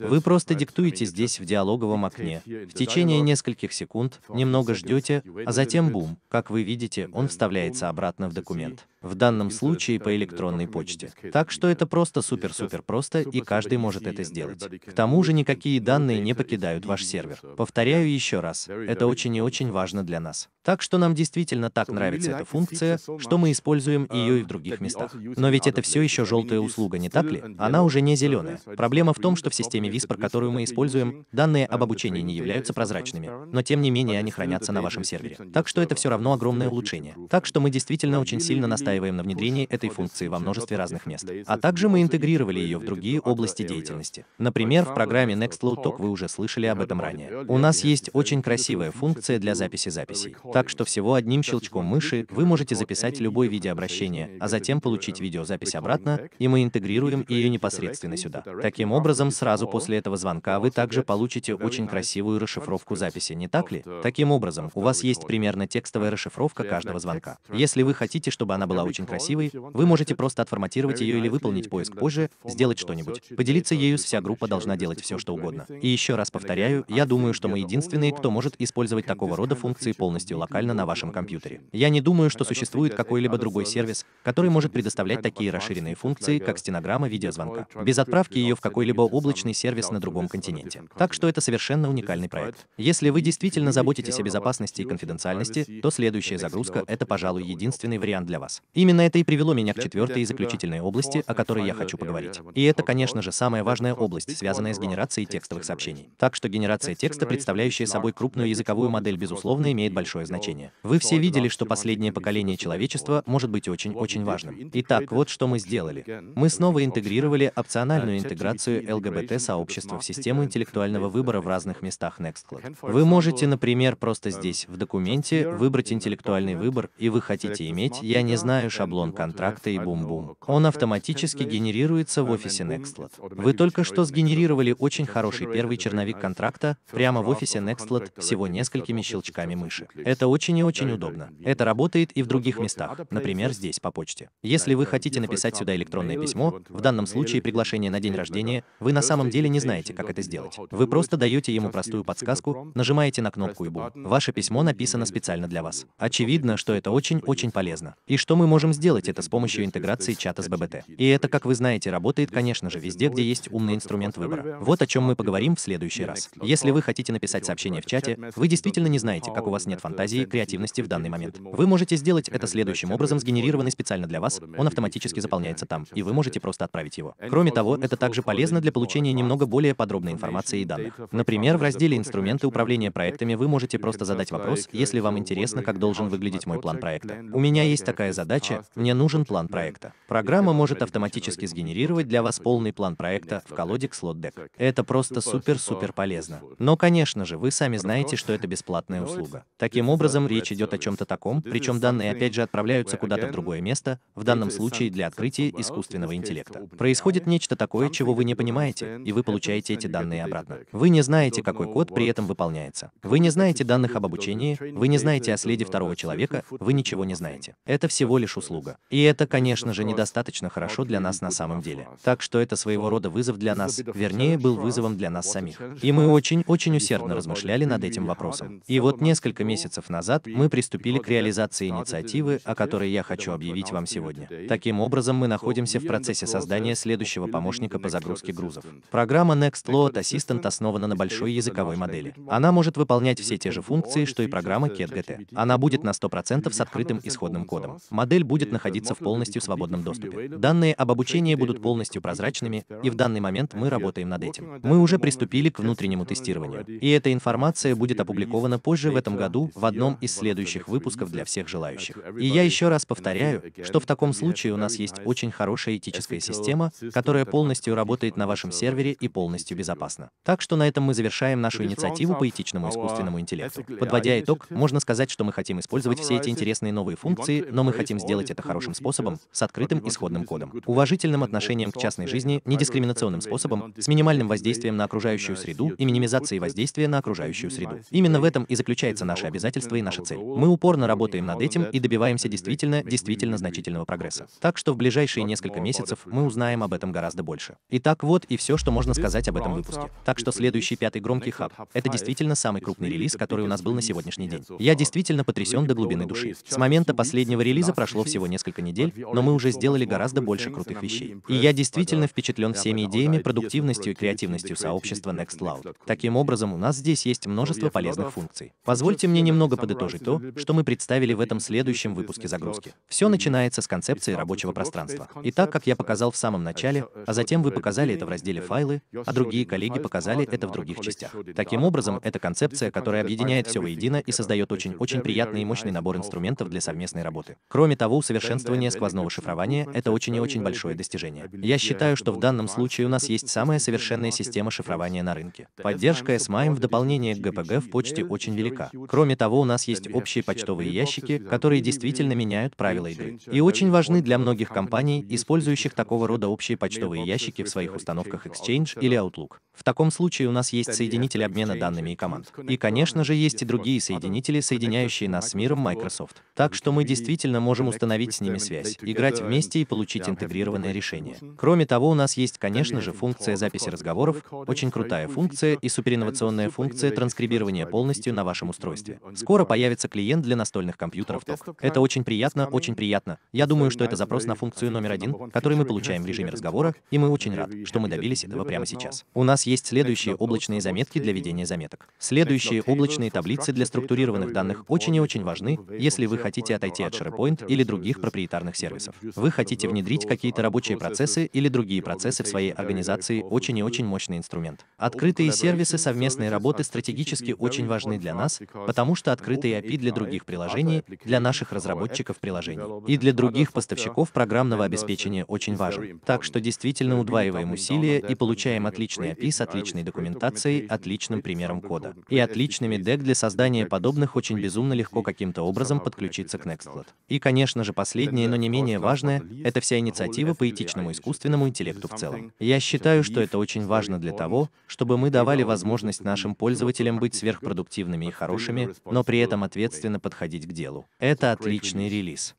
Вы просто диктуете здесь в диалоговом окне. В течение нескольких секунд немного ждете, а затем бум, как вы видите, он вставляется обратно в документ в данном случае по электронной почте. Так что это просто супер-супер просто, и каждый может это сделать. К тому же никакие данные не покидают ваш сервер. Повторяю еще раз, это очень и очень важно для нас. Так что нам действительно так нравится эта функция, что мы используем uh, ее и в других местах. Но ведь это все еще желтая услуга, не так ли? Она уже не зеленая. Проблема в том, что в системе Whisper, которую мы используем, данные об обучении не являются прозрачными, но тем не менее они хранятся на вашем сервере. Так что это все равно огромное улучшение. Так что мы действительно очень сильно настаиваем настаиваем на внедрении этой функции во множестве разных мест. А также мы интегрировали ее в другие области деятельности. Например, в программе NextLowTalk вы уже слышали об этом ранее. У нас есть очень красивая функция для записи записей. Так что всего одним щелчком мыши вы можете записать любой видеообращение, а затем получить видеозапись обратно, и мы интегрируем ее непосредственно сюда. Таким образом, сразу после этого звонка вы также получите очень красивую расшифровку записи, не так ли? Таким образом, у вас есть примерно текстовая расшифровка каждого звонка. Если вы хотите, чтобы она была была очень красивой, вы можете просто отформатировать ее или выполнить поиск позже, сделать что-нибудь. Поделиться ею вся группа должна делать все, что угодно. И еще раз повторяю, я думаю, что мы единственные, кто может использовать такого рода функции полностью локально на вашем компьютере. Я не думаю, что существует какой-либо другой сервис, который может предоставлять такие расширенные функции, как стенограмма видеозвонка, без отправки ее в какой-либо облачный сервис на другом континенте. Так что это совершенно уникальный проект. Если вы действительно заботитесь о безопасности и конфиденциальности, то следующая загрузка — это, пожалуй, единственный вариант для вас. Именно это и привело меня к четвертой и заключительной области, о которой я хочу поговорить. И это, конечно же, самая важная область, связанная с генерацией текстовых сообщений. Так что генерация текста, представляющая собой крупную языковую модель, безусловно, имеет большое значение. Вы все видели, что последнее поколение человечества может быть очень-очень важным. Итак, вот что мы сделали. Мы снова интегрировали опциональную интеграцию ЛГБТ-сообщества в систему интеллектуального выбора в разных местах Nextcloud. Вы можете, например, просто um, здесь, в документе, выбрать интеллектуальный выбор, и вы хотите иметь, я не знаю, знаю шаблон контракта и бум-бум. Он автоматически генерируется в офисе Nextlet. Вы только что сгенерировали очень хороший первый черновик контракта прямо в офисе Nextlet всего несколькими щелчками мыши. Это очень и очень удобно. Это работает и в других местах, например, здесь, по почте. Если вы хотите написать сюда электронное письмо, в данном случае приглашение на день рождения, вы на самом деле не знаете, как это сделать. Вы просто даете ему простую подсказку, нажимаете на кнопку и бум. Ваше письмо написано специально для вас. Очевидно, что это очень-очень полезно. И что мы можем сделать это с помощью интеграции чата с ББТ. И это, как вы знаете, работает, конечно же, везде, где есть умный инструмент выбора. Вот о чем мы поговорим в следующий раз. Если вы хотите написать сообщение в чате, вы действительно не знаете, как у вас нет фантазии и креативности в данный момент. Вы можете сделать это следующим образом, сгенерированный специально для вас, он автоматически заполняется там, и вы можете просто отправить его. Кроме того, это также полезно для получения немного более подробной информации и данных. Например, в разделе «Инструменты управления проектами» вы можете просто задать вопрос, если вам интересно, как должен выглядеть мой план проекта. У меня есть такая задача, задача «Мне нужен план проекта». Программа может автоматически сгенерировать для вас полный план проекта в колоде к слот Deck. Это просто супер-супер полезно. Но, конечно же, вы сами знаете, что это бесплатная услуга. Таким образом, речь идет о чем-то таком, причем данные опять же отправляются куда-то в другое место, в данном случае для открытия искусственного интеллекта. Происходит нечто такое, чего вы не понимаете, и вы получаете эти данные обратно. Вы не знаете, какой код при этом выполняется. Вы не знаете данных об обучении, вы не знаете о следе второго человека, вы ничего не знаете. Это всего лишь лишь услуга. И это, конечно же, недостаточно хорошо для нас на самом деле. Так что это своего рода вызов для нас, вернее, был вызовом для нас самих. И мы очень-очень усердно размышляли над этим вопросом. И вот несколько месяцев назад мы приступили к реализации инициативы, о которой я хочу объявить вам сегодня. Таким образом, мы находимся в процессе создания следующего помощника по загрузке грузов. Программа Next Load Assistant основана на большой языковой модели. Она может выполнять все те же функции, что и программа CatGT. Она будет на 100% с открытым исходным кодом. Модель модель будет находиться в полностью свободном доступе. Данные об обучении будут полностью прозрачными, и в данный момент мы работаем над этим. Мы уже приступили к внутреннему тестированию, и эта информация будет опубликована позже в этом году в одном из следующих выпусков для всех желающих. И я еще раз повторяю, что в таком случае у нас есть очень хорошая этическая система, которая полностью работает на вашем uh, сервере и полностью безопасна. Так что на этом мы завершаем нашу инициативу по этичному искусственному интеллекту. Подводя итог, можно сказать, что мы хотим использовать все эти интересные новые функции, но мы хотим сделать это хорошим способом, с открытым исходным кодом, уважительным отношением к частной жизни, недискриминационным способом, с минимальным воздействием на окружающую среду и минимизацией воздействия на окружающую среду. Именно в этом и заключается наше обязательство и наша цель. Мы упорно работаем над этим и добиваемся действительно, действительно значительного прогресса. Так что в ближайшие несколько месяцев мы узнаем об этом гораздо больше. Итак, вот и все, что можно сказать об этом выпуске. Так что следующий пятый громкий хаб — это действительно самый крупный релиз, который у нас был на сегодняшний день. Я действительно потрясен до глубины души. С момента последнего релиза прошло прошло всего несколько недель, но мы уже сделали гораздо больше крутых вещей. И я действительно впечатлен всеми идеями, продуктивностью и креативностью сообщества NextCloud. Таким образом, у нас здесь есть множество полезных функций. Позвольте мне немного подытожить то, что мы представили в этом следующем выпуске загрузки. Все начинается с концепции рабочего пространства. И так, как я uh, показал в самом начале, а затем вы показали это в разделе «Файлы», а другие коллеги показали это в других частях. Таким образом, это концепция, которая объединяет все воедино и создает очень-очень приятный и мощный набор инструментов для совместной работы. Кроме того, того, усовершенствование сквозного шифрования — это очень и очень большое достижение. Я считаю, что в данном случае у нас есть самая совершенная система шифрования на рынке. Поддержка SMIME эм в дополнение к ГПГ в почте очень велика. Кроме того, у нас есть общие почтовые ящики, которые действительно меняют правила игры. И очень важны для многих компаний, использующих такого рода общие почтовые ящики в своих установках Exchange или Outlook. В таком случае у нас есть соединитель обмена данными и команд. И, конечно же, есть и другие соединители, соединяющие нас с миром Microsoft. Так что мы действительно можем установить с ними связь, играть вместе и получить интегрированное решение. Кроме того, у нас есть, конечно же, функция записи разговоров, очень крутая функция и суперинновационная функция транскрибирования полностью на вашем устройстве. Скоро появится клиент для настольных компьютеров TOC. Это очень приятно, очень приятно. Я думаю, что это запрос на функцию номер один, который мы получаем в режиме разговора, и мы очень рад, что мы добились этого прямо сейчас. У нас есть следующие облачные заметки для ведения заметок. Следующие облачные таблицы для структурированных данных очень и очень важны, если вы хотите отойти от SharePoint или или других проприетарных сервисов. Вы хотите внедрить какие-то рабочие процессы или другие процессы в своей организации, очень и очень мощный инструмент. Открытые сервисы совместной работы стратегически очень важны для нас, потому что открытые API для других приложений, для наших разработчиков приложений и для других поставщиков программного обеспечения очень важен. Так что действительно удваиваем усилия и получаем отличный API с отличной документацией, отличным примером кода и отличными DEC для создания подобных очень безумно легко каким-то образом подключиться к Nextcloud. И, конечно, Конечно же, последнее, но не менее важное, это вся инициатива по этичному искусственному интеллекту в целом. Я считаю, что это очень важно для того, чтобы мы давали возможность нашим пользователям быть сверхпродуктивными и хорошими, но при этом ответственно подходить к делу. Это отличный релиз.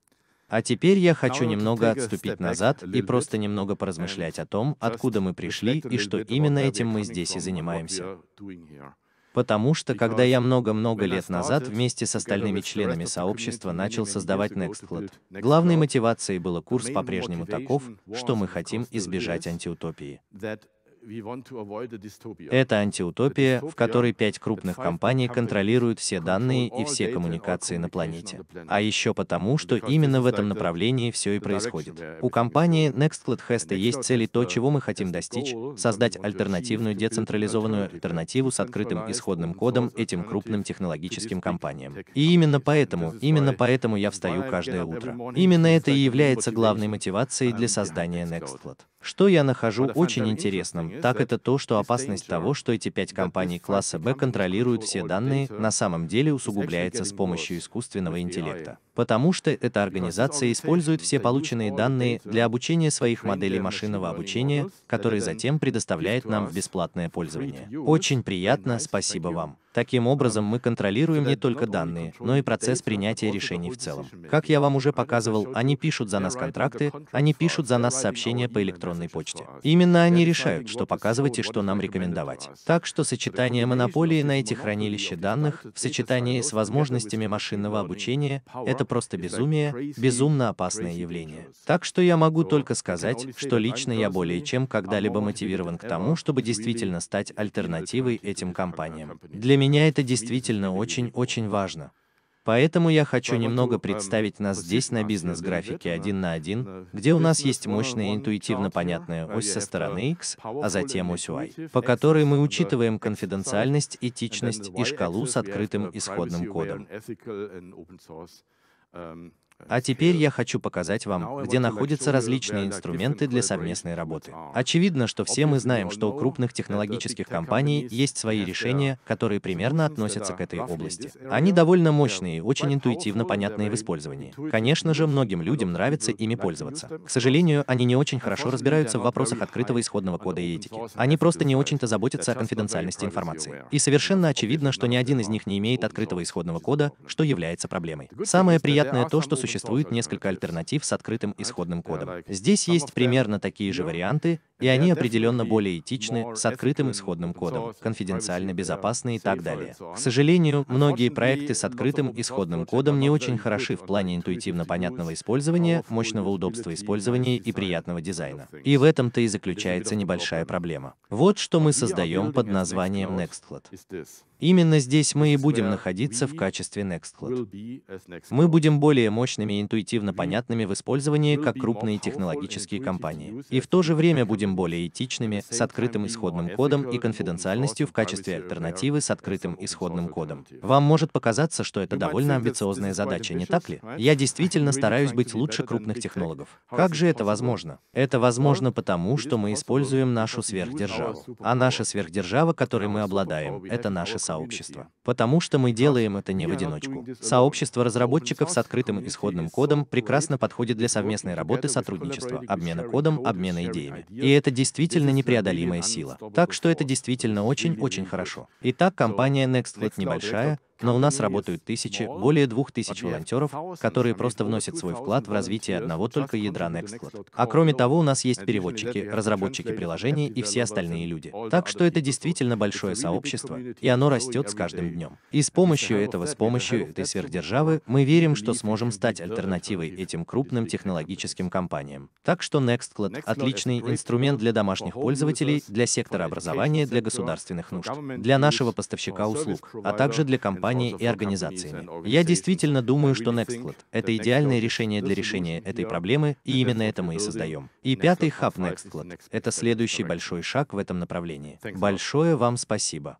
А теперь я хочу немного отступить назад и просто немного поразмышлять о том, откуда мы пришли и что именно этим мы здесь и занимаемся. Потому что, когда я много-много лет назад вместе с остальными членами сообщества начал создавать NextCloud, главной мотивацией было курс по-прежнему таков, что мы хотим избежать антиутопии. Это антиутопия, в которой пять крупных компаний контролируют все данные и все коммуникации на планете. А еще потому, что именно в этом направлении все и происходит. У компании Nextcloud Hest есть цели то, чего мы хотим достичь, создать альтернативную децентрализованную альтернативу с открытым исходным кодом этим крупным технологическим компаниям. И именно поэтому, именно поэтому я встаю каждое утро. Именно это и является главной мотивацией для создания Nextcloud. Что я нахожу очень интересным, так это то, что опасность того, что эти пять компаний класса B контролируют все данные, на самом деле усугубляется с помощью искусственного интеллекта потому что эта организация использует все полученные данные для обучения своих моделей машинного обучения, которые затем предоставляет нам в бесплатное пользование. Очень приятно, спасибо вам. Таким um, образом, мы контролируем не только данные, но и процесс принятия решений в целом. Как я вам уже показывал, они пишут за нас контракты, они пишут за нас сообщения по электронной почте. Именно они решают, что показывать и что нам рекомендовать. Так что сочетание монополии на эти хранилища данных в сочетании с возможностями машинного обучения — это это просто безумие, безумно опасное явление. Так что я могу только сказать, что лично я более чем когда-либо мотивирован к тому, чтобы действительно стать альтернативой этим компаниям. Для меня это действительно очень-очень важно. Поэтому я хочу немного um, представить нас здесь на бизнес-графике uh, один на один, uh, где у нас есть uh, мощная интуитивно понятная ось со стороны X, а затем ось Y, по которой мы учитываем конфиденциальность, этичность и шкалу с открытым исходным кодом. um, А теперь я хочу показать вам, где находятся различные инструменты для совместной работы. Очевидно, что все мы знаем, что у крупных технологических компаний есть свои решения, которые примерно относятся к этой области. Они довольно мощные и очень интуитивно понятные в использовании. Конечно же, многим людям нравится ими пользоваться. К сожалению, они не очень хорошо разбираются в вопросах открытого исходного кода и этики. Они просто не очень-то заботятся о конфиденциальности информации. И совершенно очевидно, что ни один из них не имеет открытого исходного кода, что является проблемой. Самое приятное то, что существует существует несколько альтернатив с открытым исходным кодом. Здесь есть примерно такие же варианты, и они определенно более этичны, с открытым исходным кодом, конфиденциально безопасны и так далее. К сожалению, многие проекты с открытым исходным кодом не очень хороши в плане интуитивно понятного использования, мощного удобства использования и приятного дизайна. И в этом-то и заключается небольшая проблема. Вот что мы создаем под названием Nextcloud. Именно здесь мы и будем находиться в качестве Nextcloud. Мы будем более мощными и интуитивно понятными в использовании, как крупные технологические компании. И в то же время будем более этичными, с открытым исходным кодом и конфиденциальностью в качестве альтернативы с открытым исходным кодом. Вам может показаться, что это довольно амбициозная задача, не так ли? Я действительно стараюсь быть лучше крупных технологов. Как же это возможно? Это возможно потому, что мы используем нашу сверхдержаву. А наша сверхдержава, которой мы обладаем, это наше сообщество. Потому что мы делаем это не в одиночку. Сообщество разработчиков с открытым исходным кодом прекрасно подходит для совместной работы, сотрудничества, обмена кодом, обмена идеями. И это это действительно непреодолимая сила. Так что это действительно очень-очень хорошо. Итак, компания NextFlat небольшая, но у нас работают тысячи, более двух тысяч волонтеров, которые просто вносят свой вклад в развитие одного только ядра Nextcloud. А кроме того, у нас есть переводчики, разработчики приложений и все остальные люди. Так что это действительно большое сообщество, и оно растет с каждым днем. И с помощью этого, с помощью этой сверхдержавы, мы верим, что сможем стать альтернативой этим крупным технологическим компаниям. Так что Nextcloud — отличный инструмент для домашних пользователей, для сектора образования, для государственных нужд, для нашего поставщика услуг, а также для компаний компаний и организациями. Я действительно думаю, что Nextcloud — это идеальное решение для решения этой проблемы, и именно это мы и создаем. И пятый хаб Nextcloud — это следующий большой шаг в этом направлении. Большое вам спасибо.